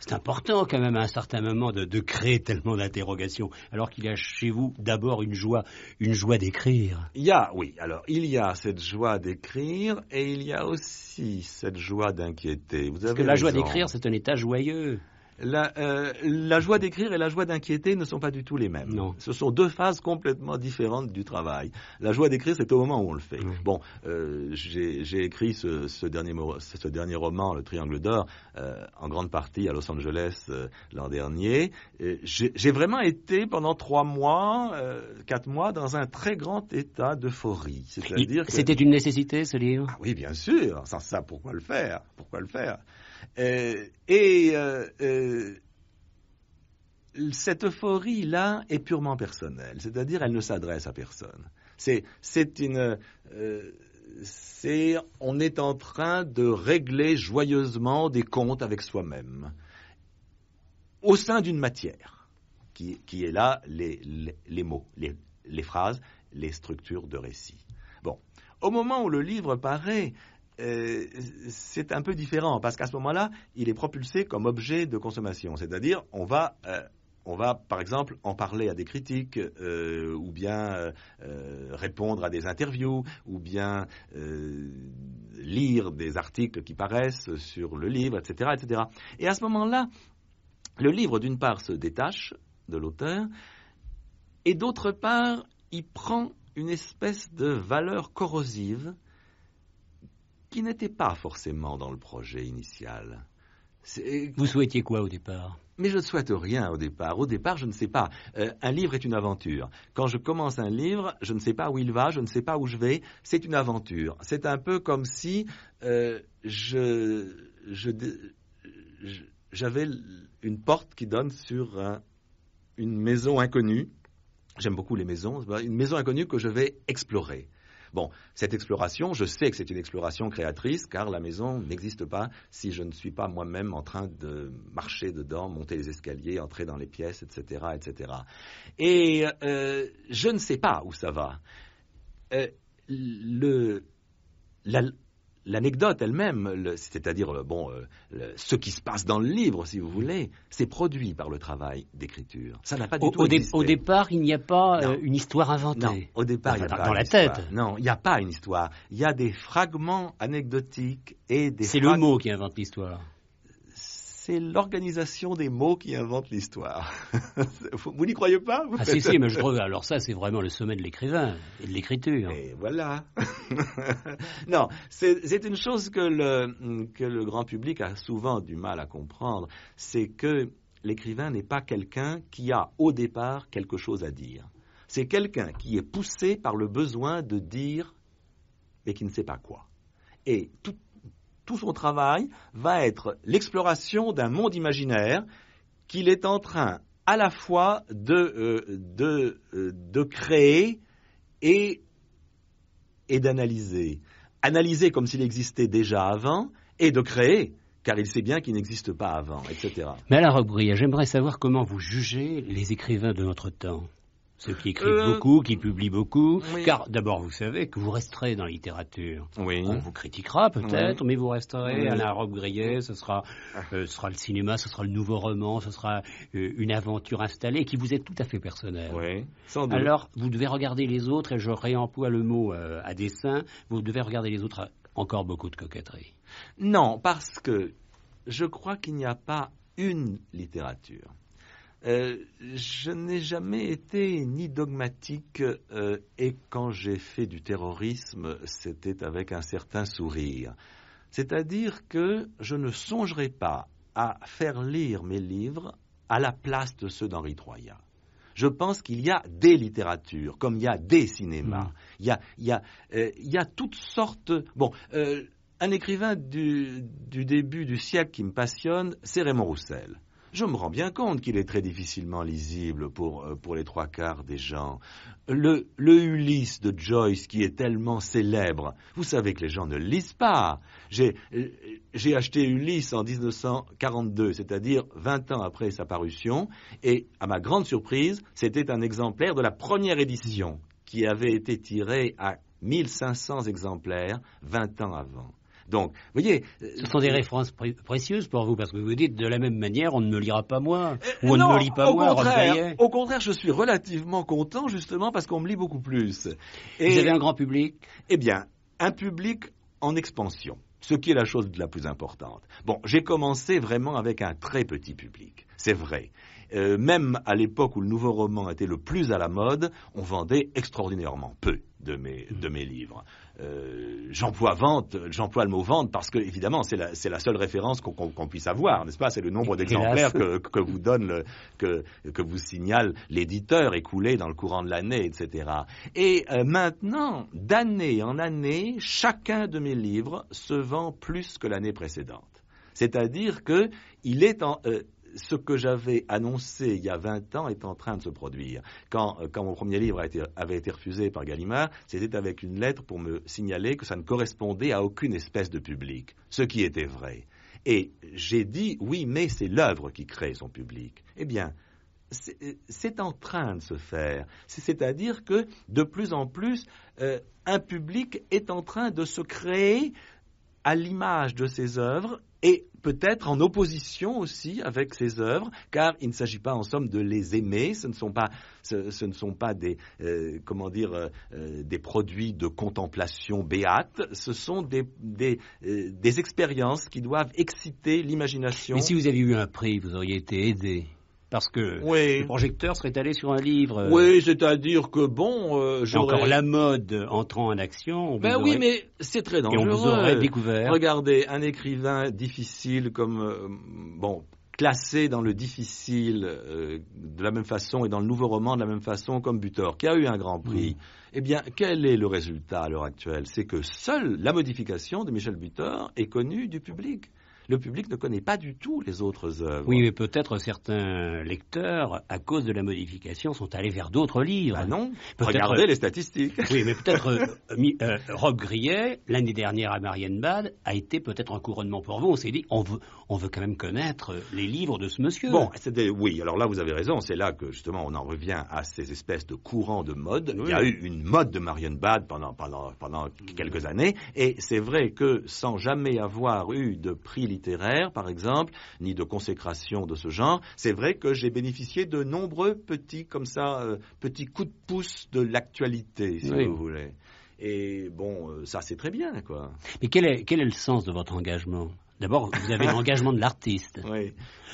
c'est important quand même à un certain moment de, créer tellement d'interrogations, alors qu'il y a chez vous d'abord une joie, une joie d'écrire.
Il y a, oui, alors il y a cette joie d'écrire et il y a aussi cette joie d'inquiéter. Parce que la joie d'écrire, c'est un état joyeux. La, euh, la, joie d'écrire et la joie d'inquiéter ne sont pas du tout les mêmes. Non. Ce sont deux phases complètement différentes du travail. La joie d'écrire, c'est au moment où on le fait. Bon, euh, j'ai écrit ce, ce, dernier, ce, dernier, roman, Le Triangle d'or, euh, en grande partie à Los Angeles l'an dernier. J'ai vraiment été pendant trois mois, quatre mois, dans un très grand état d'euphorie. C'était que... une nécessité, ce livre ah Oui, bien sûr. Sans ça, pourquoi le faire Pourquoi le faire euh, et euh, euh, cette euphorie-là est purement personnelle, c'est-à-dire elle ne s'adresse à personne. C'est, une. on est en train de régler joyeusement des comptes avec soi-même, au sein d'une matière, qui, est là les, mots, les, les, phrases, les structures de récit. Bon, au moment où le livre paraît, euh, c'est un peu différent parce qu'à ce moment-là, il est propulsé comme objet de consommation. C'est-à-dire, on va euh, on va, par exemple, en parler à des critiques, euh, ou bien répondre à des interviews, ou bien lire des articles qui paraissent sur le livre, etc. etc. Et à ce moment-là, le livre, d'une part, se détache de l'auteur, et d'autre part, il prend une espèce de valeur corrosive qui n'était pas forcément dans le projet initial. Vous souhaitiez quoi au départ Mais je ne souhaite rien au départ. Au départ, je ne sais pas. Euh, un livre est une aventure. Quand je commence un livre, je ne sais pas où il va, je ne sais pas où je vais. C'est une aventure. C'est un peu comme si euh, je, j'avais une porte qui donne sur une maison inconnue. J'aime beaucoup les maisons. Une maison inconnue que je vais explorer. Bon, cette exploration, je sais que c'est une exploration créatrice, car la maison n'existe pas si je ne suis pas moi-même en train de marcher dedans, monter les escaliers, entrer dans les pièces, etc., etc. Et euh, je ne sais pas où ça va. Euh, le, l'anecdote elle-même, c'est-à-dire euh, bon, euh, ce qui se passe dans le livre, si vous voulez, c'est produit par le travail d'écriture. Ça n'a pas du au, au, départ, il n'y a pas euh, une histoire inventée. Non, au départ, il y a pas dans la tête. Non, il n'y a pas une histoire. Il y a des fragments anecdotiques et des. C'est le mot qui invente l'histoire c'est l'organisation des mots qui invente l'histoire. vous n'y croyez pas Ah si, si, mais je trouve, alors ça, c'est vraiment le sommet de l'écrivain et de l'écriture. Et voilà. non, c'est une chose que le, que le grand public a souvent du mal à comprendre, c'est que l'écrivain n'est pas quelqu'un qui a au départ quelque chose à dire. C'est quelqu'un qui est poussé par le besoin de dire, mais qui ne sait pas quoi. Et toute tout son travail va être l'exploration d'un monde imaginaire qu'il est en train à la fois de, euh, euh, de, créer et, et d'analyser. Analyser comme s'il existait déjà avant et de créer car il sait bien qu'il n'existe pas avant, etc.
Mais alors, Bria, j'aimerais savoir comment vous jugez les écrivains de notre temps. Ceux qui écrivent euh, beaucoup, qui publient beaucoup, car d'abord vous savez que vous resterez dans la littérature. On vous critiquera peut-être, mais vous resterez à la robe grillée, ce sera, ah. euh, ce sera le cinéma, ce sera le nouveau roman, ce sera euh, une aventure installée qui vous est tout à fait personnelle. Oui, Alors vous devez regarder les autres, et je réemploie le mot à dessein, vous devez regarder les autres
encore beaucoup de coquetterie. Non, parce que je crois qu'il n'y a pas une littérature. Euh, je n'ai jamais été ni dogmatique euh, et quand j'ai fait du terrorisme, c'était avec un certain sourire. C'est-à-dire que je ne songerai pas à faire lire mes livres à la place de ceux d'Henri Troya. Je pense qu'il y a des littératures, comme il y a des cinémas. Hmm. Euh, il, y a, toutes sortes. Bon, un écrivain du début du siècle qui me passionne, c'est Raymond Roussel. Je me rends bien compte qu'il est très difficilement lisible euh, pour, les trois quarts des gens. Le, le Ulysse de Joyce qui est tellement célèbre, vous savez que les gens ne lisent pas. Euh, j'ai acheté Ulysse en 1942, c'est-à-dire 20 ans après sa parution, et à ma grande surprise, c'était un exemplaire de la première édition qui avait été tiré à 1500 exemplaires 20 ans
avant. Donc, vous voyez. Euh, ce sont des euh, références précieuses pour vous, parce que vous dites de la même manière, on ne
me lira pas moins, euh, on ne me lit pas au contraire, Au contraire, je suis relativement content, justement, parce qu'on me lit beaucoup plus. Et, vous avez un grand public Eh bien, un public en expansion, ce qui est la chose la plus importante. Bon, j'ai commencé vraiment avec un très petit public, c'est vrai. même à l'époque où le nouveau roman était le plus à la mode, on vendait extraordinairement peu de mes hmm. livres. Euh, j'emploie vente, j'emploie le mot vente parce que évidemment c'est la, seule référence qu'on puisse avoir, n'est-ce pas C'est le nombre d'exemplaires que, vous donne, que, vous signale l'éditeur écoulé dans le courant de l'année, etc. Et euh, maintenant, d'année en année, chacun de mes livres se vend plus que l'année précédente. C'est-à-dire que il est en, euh, ce que j'avais annoncé il y a 20 ans est en train de se produire. Quand, euh, mon premier livre avait été refusé par Gallimard, c'était avec une lettre pour me signaler que ça ne correspondait à aucune espèce de public, ce qui était vrai. Et j'ai dit, oui, mais c'est l'œuvre qui crée son public. Eh bien, c'est en train de se faire. C'est-à-dire que de plus en plus, euh, un public est en train de se créer à l'image de ses œuvres et peut-être en opposition aussi avec ses œuvres, car il ne s'agit pas en somme de les aimer, ce ne sont pas, ce, ne sont pas des, euh, comment dire, euh, euh, des produits de contemplation béate, ce sont des, des, des expériences qui doivent exciter l'imagination. Mais si vous aviez eu un prix, vous
auriez été aidé parce
que le projecteur serait allé sur un livre. Euh, oui,
c'est-à-dire que
bon, euh, encore la mode entrant en action. ben oui, mais c'est très dangereux. Et on aurait découvert. Regardez, un écrivain difficile comme euh, bon classé dans le difficile de la même façon et dans le nouveau roman de la même façon comme Butor, qui a eu un grand prix. Mmh. Eh bien, quel est le résultat à l'heure actuelle C'est que seule la modification de Michel Butor est connue du public le public ne connaît pas du tout les autres œuvres. Oui, mais
peut-être certains lecteurs, à cause de la modification, sont allés vers d'autres livres. Ah non, regardez euh, les statistiques.
Oui, mais peut-être euh,
euh, Rob Grillet, l'année dernière à Marianne Marienbad, a été peut-être un couronnement pour vous. On s'est dit, on veut, on veut quand même connaître les livres de ce
monsieur. Bon, oui, alors là, vous avez raison. C'est là que, justement, on en revient à ces espèces de courants de mode. Il y a eu une mode de Marion Bad pendant, mmh. quelques années. Et c'est vrai que, sans jamais avoir eu de prix littéraire, par exemple, ni de consécration de ce genre, c'est vrai que j'ai bénéficié de nombreux petits, comme ça, euh, petits coups de pouce de l'actualité, si vous voulez. Et bon, euh, ça c'est très bien, quoi.
Mais quel est le sens de votre engagement D'abord, vous avez l'engagement de l'artiste.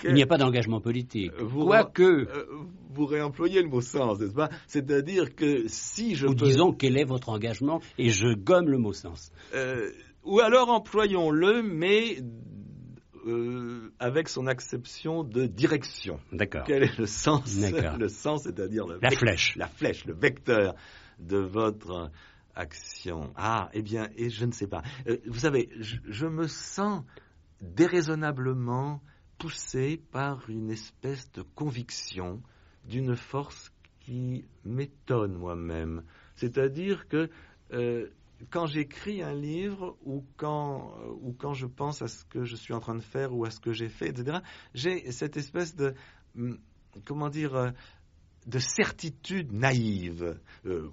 Il n'y a pas d'engagement politique. Vous,
Quoique. Euh, vous réemployez le mot sens, n'est-ce pas C'est-à-dire
que si je. Ou disons quel est votre engagement et je gomme le mot sens.
Euh, ou alors employons-le, mais euh, avec son acception de direction. D'accord. Quel est le sens Le sens, c'est-à-dire la flèche, la flèche, le vecteur de votre action. Ah, eh bien, et je ne sais pas. vous savez, je me sens déraisonnablement poussé par une espèce de conviction, d'une force qui m'étonne moi-même. C'est-à-dire que euh, quand j'écris un livre ou quand, euh, ou quand je pense à ce que je suis en train de faire ou à ce que j'ai fait, etc., j'ai cette espèce de, hum, comment dire, euh, de certitude naïve. Euh,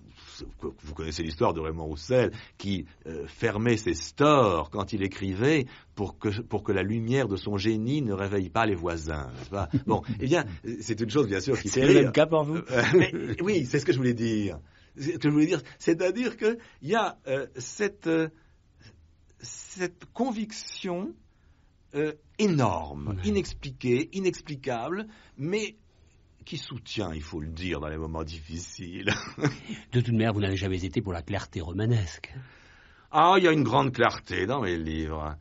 vous connaissez l'histoire de Raymond Roussel qui euh, fermait ses stores quand il écrivait pour que, pour que la lumière de son génie ne réveille pas les voisins. bon, eh bien, c'est une chose bien sûr qui fait le même cas pour vous. Euh, oui, c'est ce que je voulais dire. dire, c'est-à-dire qu'il y a cette, cette conviction énorme, inexpliquée, inexplicable, mais qui soutient, il faut le dire, dans les moments difficiles. de toute manière, vous n'avez jamais été pour la clarté romanesque. Ah, il y a une grande clarté dans mes livres.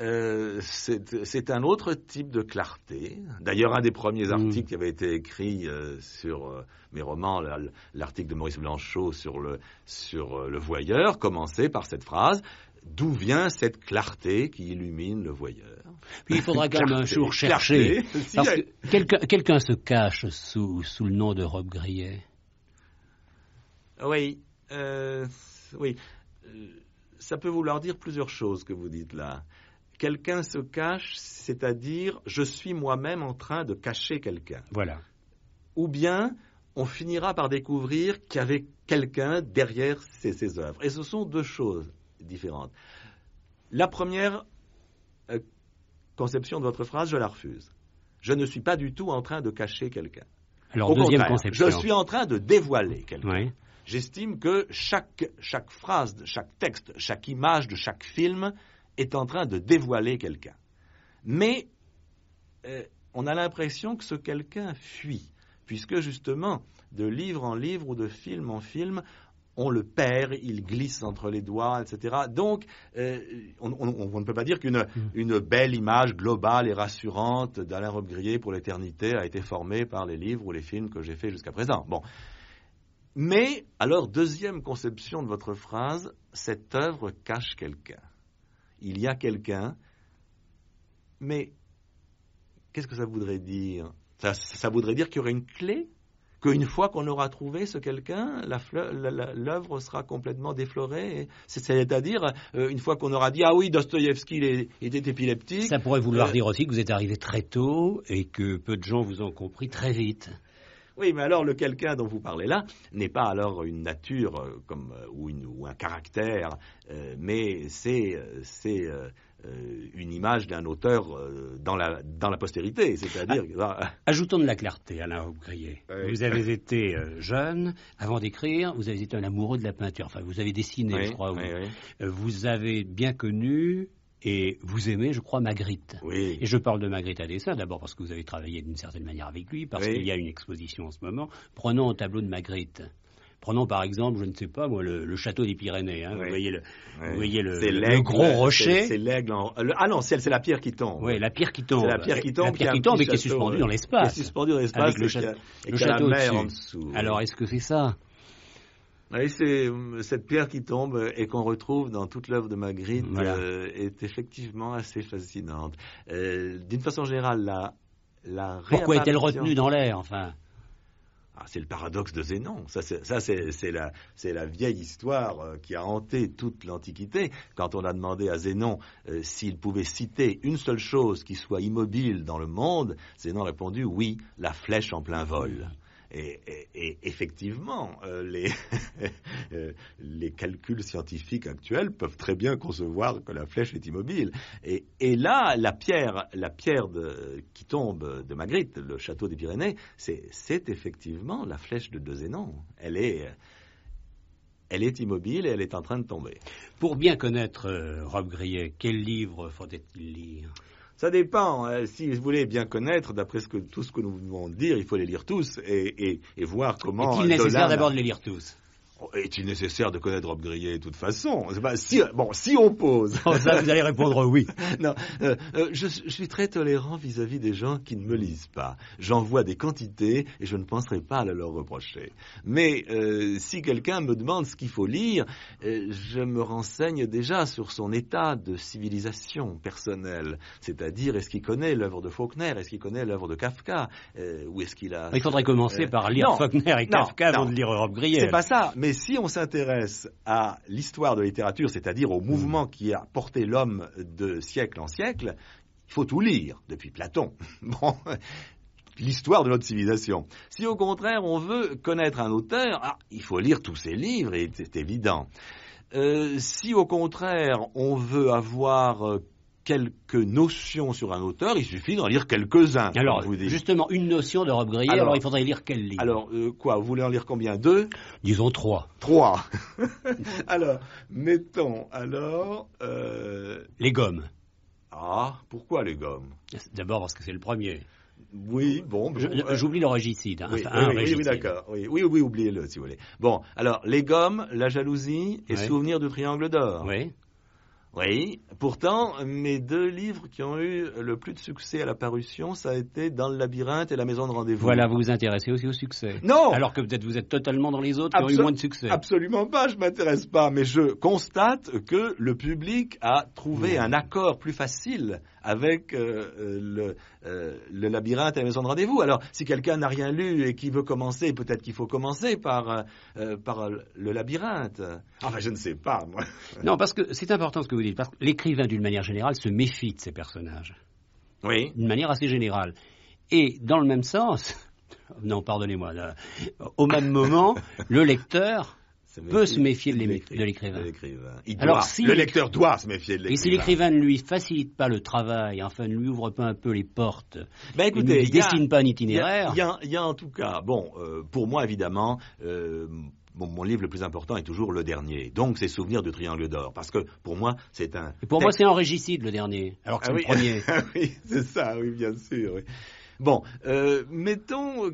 Euh, c'est un autre type de clarté. D'ailleurs, un des premiers mm. articles qui avait été écrit euh, sur euh, mes romans, l'article de Maurice Blanchot sur le, sur, le voyeur, commençait par cette phrase d'où vient cette clarté qui illumine le voyeur. il faudra quand même un jour chercher.
quelqu'un se cache sous, le nom de Rob Grillet.
Oui. Euh, oui. Euh, ça peut vouloir dire plusieurs choses que vous dites là. Quelqu'un se cache, c'est-à-dire je suis moi-même en train de cacher quelqu'un. Voilà. Ou bien on finira par découvrir qu'il y avait quelqu'un derrière ces, ces œuvres. Et ce sont deux choses différente. La première euh, conception de votre phrase, je la refuse. Je ne suis pas du tout en train de cacher quelqu'un. Alors, Au deuxième conception. Je suis en train de dévoiler quelqu'un. J'estime que chaque, chaque phrase, chaque texte, chaque image de chaque film est en train de dévoiler quelqu'un. Mais euh, on a l'impression que ce quelqu'un fuit, puisque justement, de livre en livre ou de film en film, on le perd, il glisse entre les doigts, etc. Donc, euh, on, ne peut pas dire qu'une mm. belle image globale et rassurante d'Alain Robbe-Grillet pour l'éternité a été formée par les livres ou les films que j'ai faits jusqu'à présent. Bon. Mais, alors, deuxième conception de votre phrase, cette œuvre cache quelqu'un. Il y a quelqu'un, mais qu'est-ce que ça voudrait dire ça voudrait dire qu'il y aurait une clé qu'une fois qu'on aura trouvé ce quelqu'un, l'œuvre sera complètement déflorée. C'est-à-dire, euh, une fois qu'on aura dit, ah oui, Dostoïevski était épileptique. Ça pourrait vouloir euh, dire aussi que vous êtes arrivé très tôt et que peu de gens vous ont compris très vite. Oui, mais alors le quelqu'un dont vous parlez là n'est pas alors une nature euh, comme, ou, un caractère, mais mais c'est euh, une image d'un auteur euh, dans, la, dans la postérité. C'est-à-dire.
Ah. Ajoutons de la clarté, Alain Aubrier. Vous avez été euh, jeune, avant d'écrire, vous avez été un amoureux de la peinture. Enfin, vous avez dessiné, je crois. vous avez bien connu et vous aimez, je crois, Magritte. Et je parle de Magritte à dessin, d'abord parce que vous avez travaillé d'une certaine manière avec lui, parce qu'il y a une exposition en ce moment. Prenons un tableau de Magritte. Prenons par exemple, je ne sais pas, moi, le, château des Pyrénées. Hein. Vous voyez le, gros rocher. C'est
l'aigle. En... ah non, c'est la pierre qui tombe. Oui, la pierre qui tombe. la pierre qui tombe, la pierre qui, tombe et qui est suspendue euh, dans l'espace. Suspendue dans l'espace avec le, château la mer en
dessous. Alors, est-ce que c'est ça
oui, c'est cette pierre qui tombe et qu'on retrouve dans toute l'œuvre de Magritte euh, est effectivement assez fascinante. Euh, d'une façon générale, la, la Pourquoi est-elle retenue dans l'air, enfin ah, c'est le paradoxe de Zénon. Ça, c'est la, vieille histoire euh, qui a hanté toute l'Antiquité. Quand on a demandé à Zénon euh, s'il pouvait citer une seule chose qui soit immobile dans le monde, Zénon a répondu oui, la flèche en plein vol. Et, effectivement, euh, les, euh, les, calculs scientifiques actuels peuvent très bien concevoir que la flèche est immobile. Et, là, la pierre, la pierre de, qui tombe de Magritte, le château des Pyrénées, c'est effectivement la flèche de Dezénon. Elle est elle est immobile et elle est en train de tomber. Pour bien connaître euh, Rob Grillet, quel livre faut il lire ça dépend. Hein. si vous voulez bien connaître, d'après ce que, tout ce que nous voulons dire, il faut les lire tous et, et voir comment. Est-il nécessaire d'abord de les lire tous est-il nécessaire de connaître Rob Grillet de toute façon si, Bon, si on pose. Ça, vous allez répondre oui. non, euh, euh, je, suis très tolérant vis-à-vis des gens qui ne me lisent pas. J'envoie des quantités et je ne penserai pas à leur reprocher. Mais euh, si quelqu'un me demande ce qu'il faut lire, je me renseigne déjà sur son état de civilisation personnelle. C'est-à-dire, est-ce qu'il connaît l'œuvre de Faulkner Est-ce qu'il connaît l'œuvre de Kafka Ou est-ce qu'il a... Il faudrait commencer par lire Faulkner et Kafka avant de lire Rob Grillet. C'est pas ça, et si on s'intéresse à l'histoire de la littérature, c'est-à-dire au mmh. mouvement qui a porté l'homme de siècle en siècle, il faut tout lire, depuis Platon. Bon, l'histoire de notre civilisation. Si au contraire on veut connaître un auteur, ah, il faut lire tous ses livres, et c'est évident. Euh, si au contraire on veut avoir euh, quelques notions sur un auteur, il suffit d'en lire quelques-uns. Alors, justement, une notion de Rob alors, il faudrait lire quel livre Alors, euh, quoi Vous voulez en lire combien Deux Disons trois. Trois Alors, mettons, alors... Euh, les gommes. Ah, pourquoi les gommes D'abord parce que c'est le premier. Oui, bon. J'oublie le régicide. Hein. oui, oui, oui, d'accord. Oui, oui, oubliez-le si vous voulez. Bon, alors, les gommes, la jalousie et souvenir du triangle d'or. Oui. Oui, pourtant, mes deux livres qui ont eu le plus de succès à la parution, ça a été Dans le labyrinthe et La maison de rendez-vous. Voilà,
vous vous intéressez aussi au succès.
Non Alors que peut-être vous êtes totalement dans les autres qui ont eu moins de succès. Absolument pas, je m'intéresse pas, mais je constate que le public a trouvé un accord plus facile avec euh, euh, euh, le, labyrinthe et la maison de rendez-vous. Alors, si quelqu'un n'a rien lu et qui veut commencer, peut-être qu'il faut commencer par, par le labyrinthe. Enfin, je ne sais pas, moi. Non, parce que c'est important ce que vous dites, parce que l'écrivain,
d'une manière générale, se méfie de ses personnages. Oui. D'une manière assez générale. Et dans le même sens, non, pardonnez-moi, au même moment, le lecteur peut se méfier de
l'écrivain. Alors, si le lecteur doit se méfier de l'écrivain. Et si l'écrivain
ne lui facilite pas le travail, enfin ne lui ouvre pas un peu les portes, ben, ne lui dessine pas un itinéraire.
Il y, a en tout cas, bon, euh, pour moi évidemment. Euh, mon, livre le plus important est toujours le dernier. Donc, c'est Souvenir du Triangle d'Or. Parce que pour moi, c'est un. pour moi, c'est un régicide le dernier, alors que c'est ah le premier. Ah oui, c'est ça, oui, bien sûr. Bon, euh, mettons.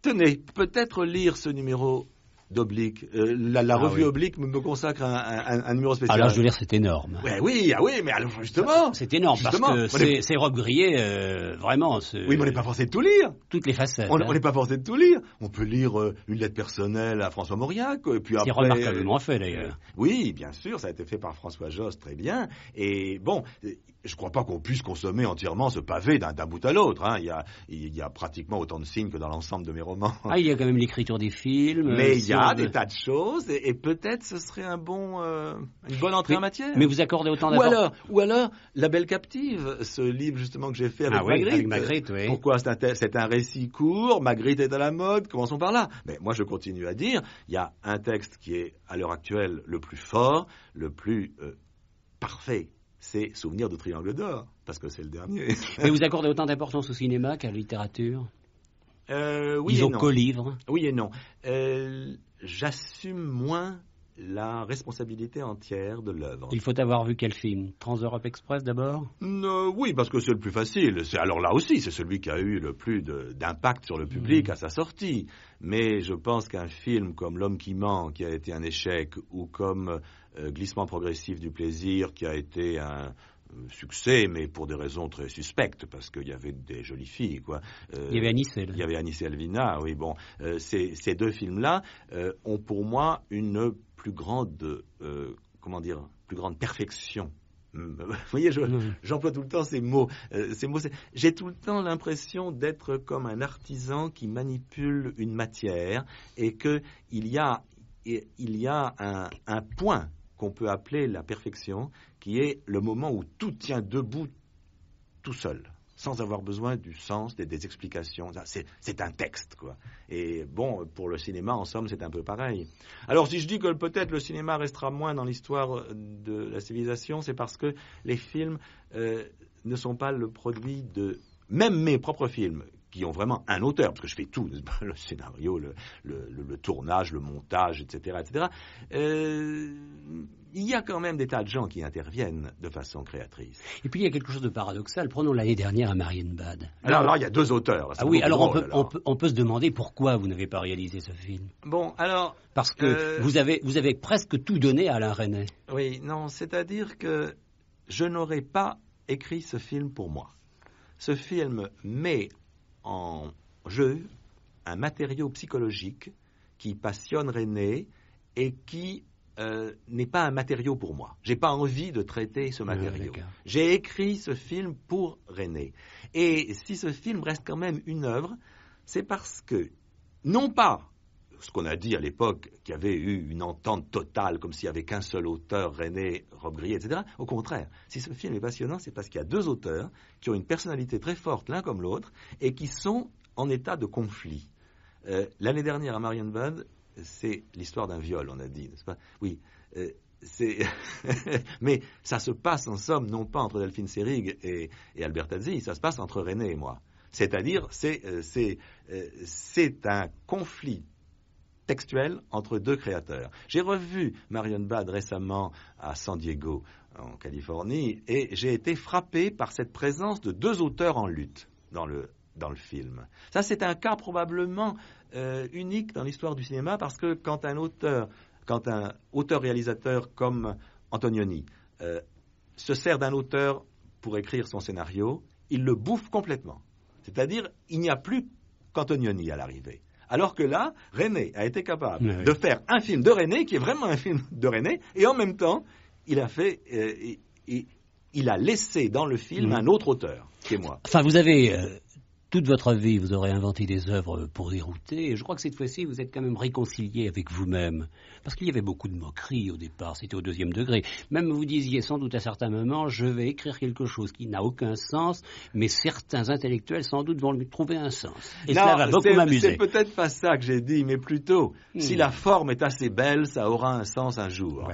Tenez, peut-être lire ce numéro d'Oblique. Euh, la, ah revue Oblique me, consacre un, numéro spécial. Alors ah, je veux dire, c'est
énorme. oui, ah oui,
mais justement. C'est énorme parce que ces, robes grillées, euh, vraiment. Oui, mais on n'est pas forcé de tout lire. Toutes les facettes. On hein. n'est pas forcé de tout lire. On peut lire euh, une lettre personnelle à François Mauriac, puis C'est remarquablement fait d'ailleurs. Oui, bien sûr, ça a été fait par François Joss, très bien. Et bon je ne crois pas qu'on puisse consommer entièrement ce pavé d'un bout à l'autre. Hein. Il, y a, il, y a pratiquement autant de signes que dans l'ensemble de mes romans. Ah,
il y a quand même l'écriture des films. Mais il y a des tas de
choses, et, peut-être ce serait un bon, euh, une bonne entrée en matière. Mais vous
accordez autant d'attention. Ou alors,
ou alors, La Belle Captive, ce livre justement que j'ai fait avec ah Magritte. Magritte Pourquoi c'est un, un, récit court, Magritte est à la mode, commençons par là. Mais moi je continue à dire, il y a un texte qui est à l'heure actuelle le plus fort, le plus euh, parfait c'est Souvenir du Triangle d'Or, parce que c'est le dernier. Mais vous
accordez autant d'importance au cinéma qu'à la littérature
euh, oui Disons qu'au livre Oui et non. Euh, j'assume moins la responsabilité entière de l'œuvre.
Il faut avoir vu quel film Trans-Europe Express d'abord
euh, Oui, parce que c'est le plus facile. Alors là aussi, c'est celui qui a eu le plus d'impact sur le public mmh. à sa sortie. Mais je pense qu'un film comme L'homme qui ment, qui a été un échec, ou comme euh, glissement progressif du plaisir qui a été un, succès, mais pour des raisons très suspectes, parce qu'il y avait des jolies filles, euh, il y avait Anis Il y avait oui, bon. Euh, ces, deux films-là ont pour moi une plus grande, comment dire, plus grande perfection. Vous voyez, j'emploie tout le temps ces mots. ces mots J'ai tout le temps l'impression d'être comme un artisan qui manipule une matière et qu'il y a, il y a un point qu'on peut appeler la perfection, qui est le moment où tout tient debout tout seul, sans avoir besoin du sens, des, explications. C'est un texte, quoi. Et bon, pour le cinéma, en somme, c'est un peu pareil. Alors, si je dis que peut-être le cinéma restera moins dans l'histoire de la civilisation, c'est parce que les films euh, ne sont pas le produit de... Même mes propres films, qui ont vraiment un auteur, parce que je fais tout, le scénario, le, tournage, le montage, etc. etc. Euh, il y a quand même des tas de gens qui interviennent de façon
créatrice. Et puis il y a quelque chose de paradoxal. Prenons l'année dernière à Bad.
Alors, alors il y a deux auteurs. Ah oui, alors, on
peut, On, peut, se demander pourquoi vous n'avez pas réalisé ce film. Bon, alors... Parce que euh, vous, avez, vous avez presque tout donné à Alain Renet.
Oui, non, c'est-à-dire que je n'aurais pas écrit ce film pour moi. Ce film met en jeu un matériau psychologique qui passionne René et qui euh, n'est pas un matériau pour moi. J'ai pas envie de traiter ce euh, matériau. J'ai écrit ce film pour René. Et si ce film reste quand même une œuvre, c'est parce que, non pas ce qu'on a dit à l'époque, qu'il y avait eu une entente totale, comme s'il n'y avait qu'un seul auteur, René, Rob Grillet, etc. Au contraire, si ce film est passionnant, c'est parce qu'il y a deux auteurs qui ont une personnalité très forte l'un comme l'autre et qui sont en état de conflit. Euh, l'année dernière, à Marion Bund, c'est l'histoire d'un viol, on a dit, n'est-ce pas Oui. Euh, mais ça se passe en somme non pas entre Delphine Serig et, Albert Hadzi, ça se passe entre René et moi. C'est-à-dire, c'est euh, un conflit textuel entre deux créateurs. J'ai revu Marion Bad récemment à San Diego, en Californie, et j'ai été frappé par cette présence de deux auteurs en lutte dans le, dans le film. Ça, c'est un cas probablement euh, unique dans l'histoire du cinéma, parce que quand un auteur, quand un auteur-réalisateur comme Antonioni euh, se sert d'un auteur pour écrire son scénario, il le bouffe complètement. C'est-à-dire, il n'y a plus qu'Antonioni à l'arrivée. Alors que là, René a été capable de faire un film de René qui est vraiment un film de René, et en même temps, il a fait, euh, il, a laissé dans le film mhm. un autre auteur, qui est moi.
Enfin, vous avez euh, toute votre vie, vous aurez inventé des œuvres pour dérouter, et je crois que cette fois-ci, vous êtes quand même réconcilié avec vous-même. Parce qu'il y avait beaucoup de moqueries au départ, c'était au deuxième degré. Même vous disiez sans doute à certains moments, je vais écrire quelque chose qui n'a aucun sens, mais certains intellectuels sans doute vont lui trouver un
sens. Et ça C'est peut-être pas ça que j'ai dit, mais plutôt, si hmm. la forme est assez belle, ça aura un sens un jour.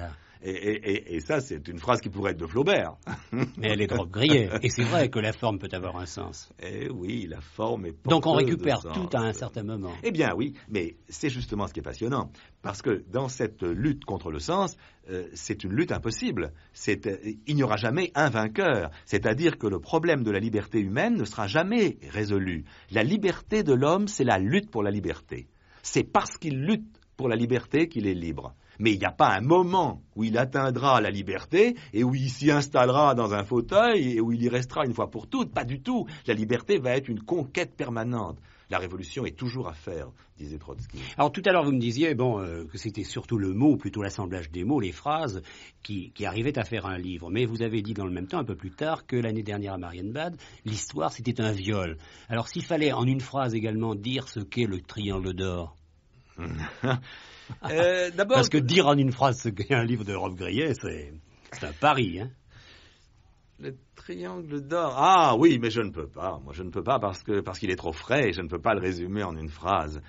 Et, ça, c'est une phrase qui pourrait être de Flaubert. Mais elle est trop grillée. Et c'est vrai que la forme peut avoir un sens. Eh oui, la forme est Donc on récupère tout à un certain moment. Eh bien oui, mais c'est justement ce qui est passionnant. Parce que dans cette lutte contre le sens, euh, c'est une lutte impossible. Euh, il n'y aura jamais un vainqueur. C'est-à-dire que le problème de la liberté humaine ne sera jamais résolu. La liberté de l'homme, c'est la lutte pour la liberté. C'est parce qu'il lutte pour la liberté qu'il est libre. Mais il n'y a pas un moment où il atteindra la liberté et où il s'y installera dans un fauteuil et où il y restera une fois pour toutes. Pas du tout. La liberté va être une conquête permanente. La révolution est toujours à faire, disait Trotsky. Alors tout à l'heure, vous me disiez bon, euh, que c'était surtout
le mot, plutôt l'assemblage des mots, les phrases, qui, qui arrivaient à faire un livre. Mais vous avez dit dans le même temps, un peu plus tard, que l'année dernière à Marienbad, l'histoire, c'était un viol. Alors s'il fallait en une phrase également dire ce qu'est le triangle d'or. Euh, d'abord, Parce que dire en une phrase ce qu'est un livre de Rob Grillet, c'est, un pari. Hein.
Le triangle d'or. Ah oui, mais je ne peux pas. Moi, je ne peux pas parce, parce qu'il est trop frais je ne peux pas le résumer en une phrase.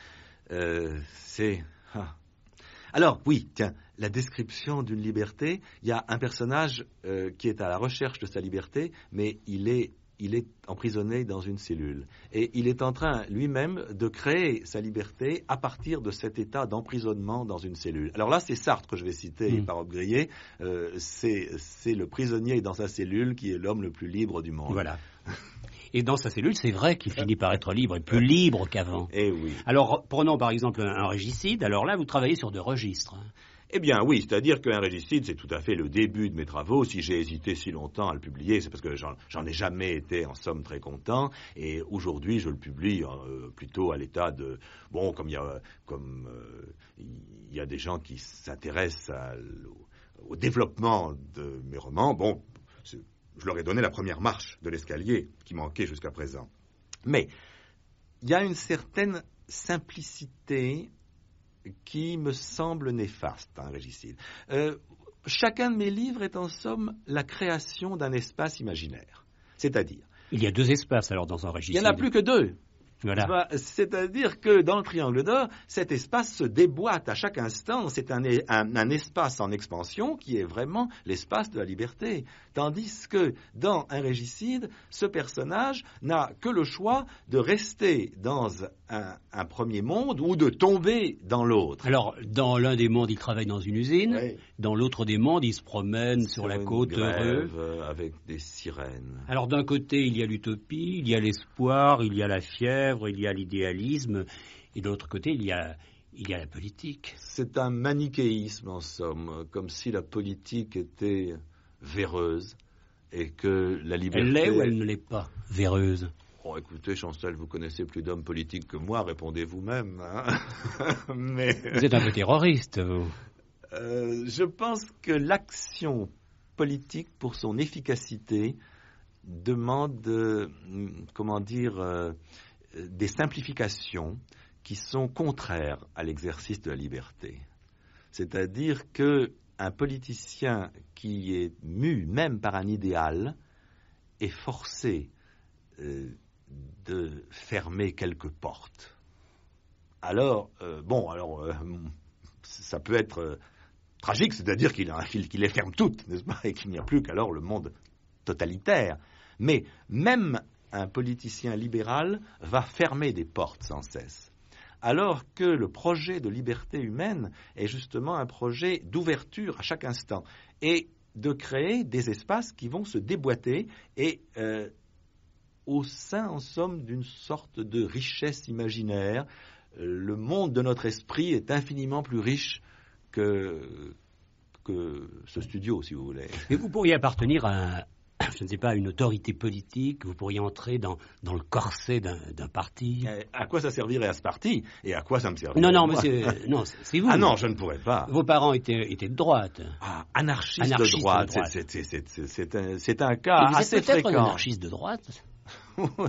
Euh, c'est. Ah. Alors, oui, tiens, la description d'une liberté, il y a un personnage euh, qui est à la recherche de sa liberté, mais il est il est emprisonné dans une cellule. Et il est en train lui-même de créer sa liberté à partir de cet état d'emprisonnement dans une cellule. Alors là, c'est Sartre que je vais citer, mm. par Grillé. Euh, c'est le prisonnier dans sa cellule qui est l'homme le plus libre du monde. Voilà.
Et dans sa cellule, c'est vrai qu'il finit par être libre, et plus libre qu'avant. Eh oui. Alors, prenons par exemple un, un régicide. Alors là, vous travaillez sur deux registres.
Eh bien oui, c'est-à-dire qu'un régicide, c'est tout à fait le début de mes travaux. Si j'ai hésité si longtemps à le publier, c'est parce que j'en ai jamais été en somme très content. Et aujourd'hui, je le publie euh, plutôt à l'état de... Bon, comme il y a, euh, des gens qui s'intéressent au développement de mes romans, bon, je leur ai donné la première marche de l'escalier qui manquait jusqu'à présent. Mais il y a une certaine simplicité qui me semble néfaste, un hein, régicide. Euh, chacun de mes livres est en somme la création d'un espace imaginaire. C'est-à-dire. Il y a deux espaces alors dans un régicide. Il n'y en a plus que deux. Voilà. C'est-à-dire que dans le triangle d'or, cet espace se déboîte à chaque instant. C'est un, un, un, espace en expansion qui est vraiment l'espace de la liberté. Tandis que dans un régicide, ce personnage n'a que le choix de rester dans un, premier monde ou de tomber dans l'autre.
Alors, dans l'un des mondes, il travaille dans une usine. Dans l'autre des mondes, il se promène sur, la côte heureux. Euh, avec des sirènes. Alors, d'un côté, il y a l'utopie, il y a l'espoir, il y a la fièvre, il
y a l'idéalisme. Et d'autre côté, il y a, il y a la politique. C'est un manichéisme en somme, comme si la politique était véreuse et que la liberté. Elle l'est ou elle ne l'est pas, véreuse Bon, écoutez, Chancel, vous connaissez plus d'hommes politiques que moi, répondez vous-même. Hein. Mais... Vous êtes un peu
terroriste, vous.
Euh, je pense que l'action politique, pour son efficacité, demande, euh, comment dire, euh, des simplifications qui sont contraires à l'exercice de la liberté. C'est-à-dire que un politicien qui est mu même par un idéal est forcé de fermer quelques portes. Alors, euh, bon, alors, euh, ça peut être euh, tragique, c'est-à-dire qu'il qui les ferme toutes, n'est-ce pas, et qu'il n'y a plus qu'alors le monde totalitaire. Mais même un politicien libéral va fermer des portes sans cesse. Alors que le projet de liberté humaine est justement un projet d'ouverture à chaque instant et de créer des espaces qui vont se déboîter et au sein, en somme, d'une sorte de richesse imaginaire. Le monde de notre esprit est infiniment plus riche que, que ce studio, si vous voulez. Mais vous pourriez appartenir à,
je ne sais pas, une autorité politique, vous pourriez entrer dans, le corset d'un parti. Eh,
à quoi ça servirait à ce parti Et à quoi ça me servirait Non, non, monsieur, euh, non, c'est vous. Ah non, je ne pourrais pas. Vos parents étaient, étaient de droite. Ah, anarchiste, de droite, c'est un, un, cas assez fréquent. Vous êtes peut-être un anarchiste de droite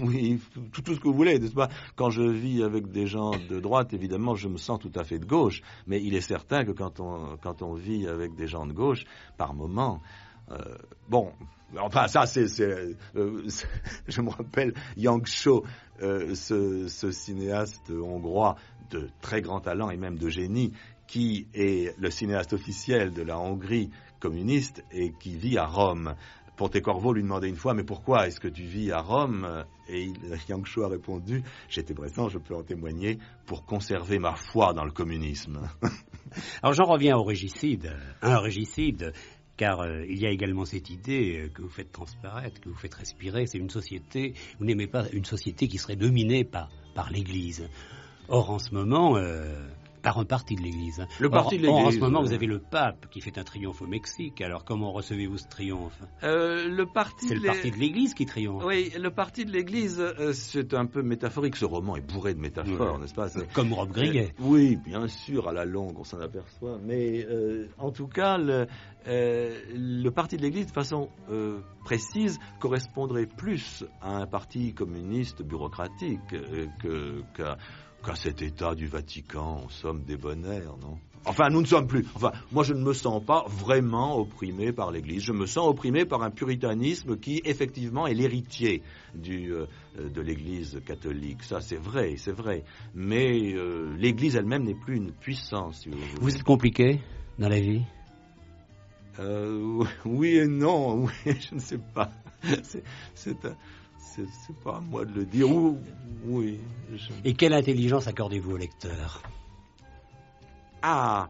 oui, tout, ce que vous voulez, n'est-ce pas Quand je vis avec des gens de droite, évidemment, je me sens tout à fait de gauche. Mais il est certain que quand on, quand on vit avec des gens de gauche, par moment, euh, bon, enfin ça c'est, euh, je me rappelle Yang Cho, euh, ce, ce, cinéaste hongrois de très grand talent et même de génie, qui est le cinéaste officiel de la Hongrie communiste et qui vit à Rome. Pontecorvo lui demandait une fois Mais pourquoi est-ce que tu vis à Rome Et il, Yang a répondu J'étais présent, je peux en témoigner, pour conserver ma foi dans le communisme. Alors j'en reviens au régicide.
Un hein, régicide,
car euh, il y a également cette idée euh,
que vous faites transparaître, que vous faites respirer, c'est une société, vous n'aimez pas une société qui serait dominée par, par l'Église. Or, en ce moment, euh, par un parti de l'Église. Le parti de l'Église. en ce moment, vous avez le pape qui fait un triomphe au Mexique. Alors, comment recevez-vous ce triomphe
euh, le parti
C'est le parti de l'Église qui triomphe.
Oui, le parti de l'Église, euh, c'est un peu métaphorique. Ce roman est bourré de métaphores, n'est-ce pas Comme Rob Grillet. Euh, oui, bien sûr, à la longue, on s'en aperçoit. Mais en tout cas, le, parti de l'Église, de façon précise, correspondrait plus à un parti communiste bureaucratique qu'à qu'à cet état du Vatican, on somme bonheurs, non Enfin, nous ne sommes plus. Enfin, moi, je ne me sens pas vraiment opprimé par l'Église. Je me sens opprimé par un puritanisme qui, effectivement, est l'héritier du, euh, de l'Église catholique. Ça, c'est vrai, c'est vrai. Mais euh, l'Église elle-même n'est plus une puissance. vous, vous êtes
compliqué dans la vie
euh, Oui et non. Oui, je ne sais pas. C'est un c'est pas à moi de le dire. Oui.
Et quelle intelligence accordez-vous au
lecteur Ah,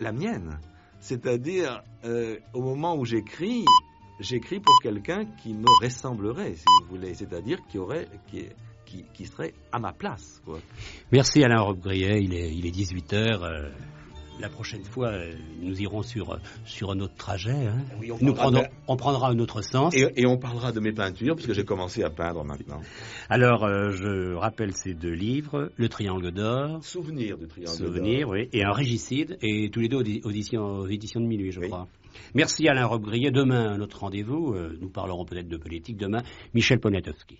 la mienne. C'est-à-dire, euh, au moment où j'écris, j'écris pour quelqu'un qui me ressemblerait, si vous voulez, c'est-à-dire qui aurait, qui, qui, serait à ma place.
Merci Alain Robbe-Grillet, il est, 18h. La prochaine fois, euh, nous irons sur, euh, sur un autre trajet. Hein. Eh on, nous prendra, on prendra
un autre sens. Et, on parlera de mes peintures, puisque j'ai commencé à peindre maintenant.
Alors, euh, je rappelle ces deux livres, Le Triangle d'Or. Souvenir du Triangle d'Or. Souvenir, oui. Et un régicide, et tous les deux aux, éditions, de Minuit, je crois. Merci Alain robbe Demain, notre rendez-vous, nous parlerons peut-être de politique. Demain, Michel Poniatowski.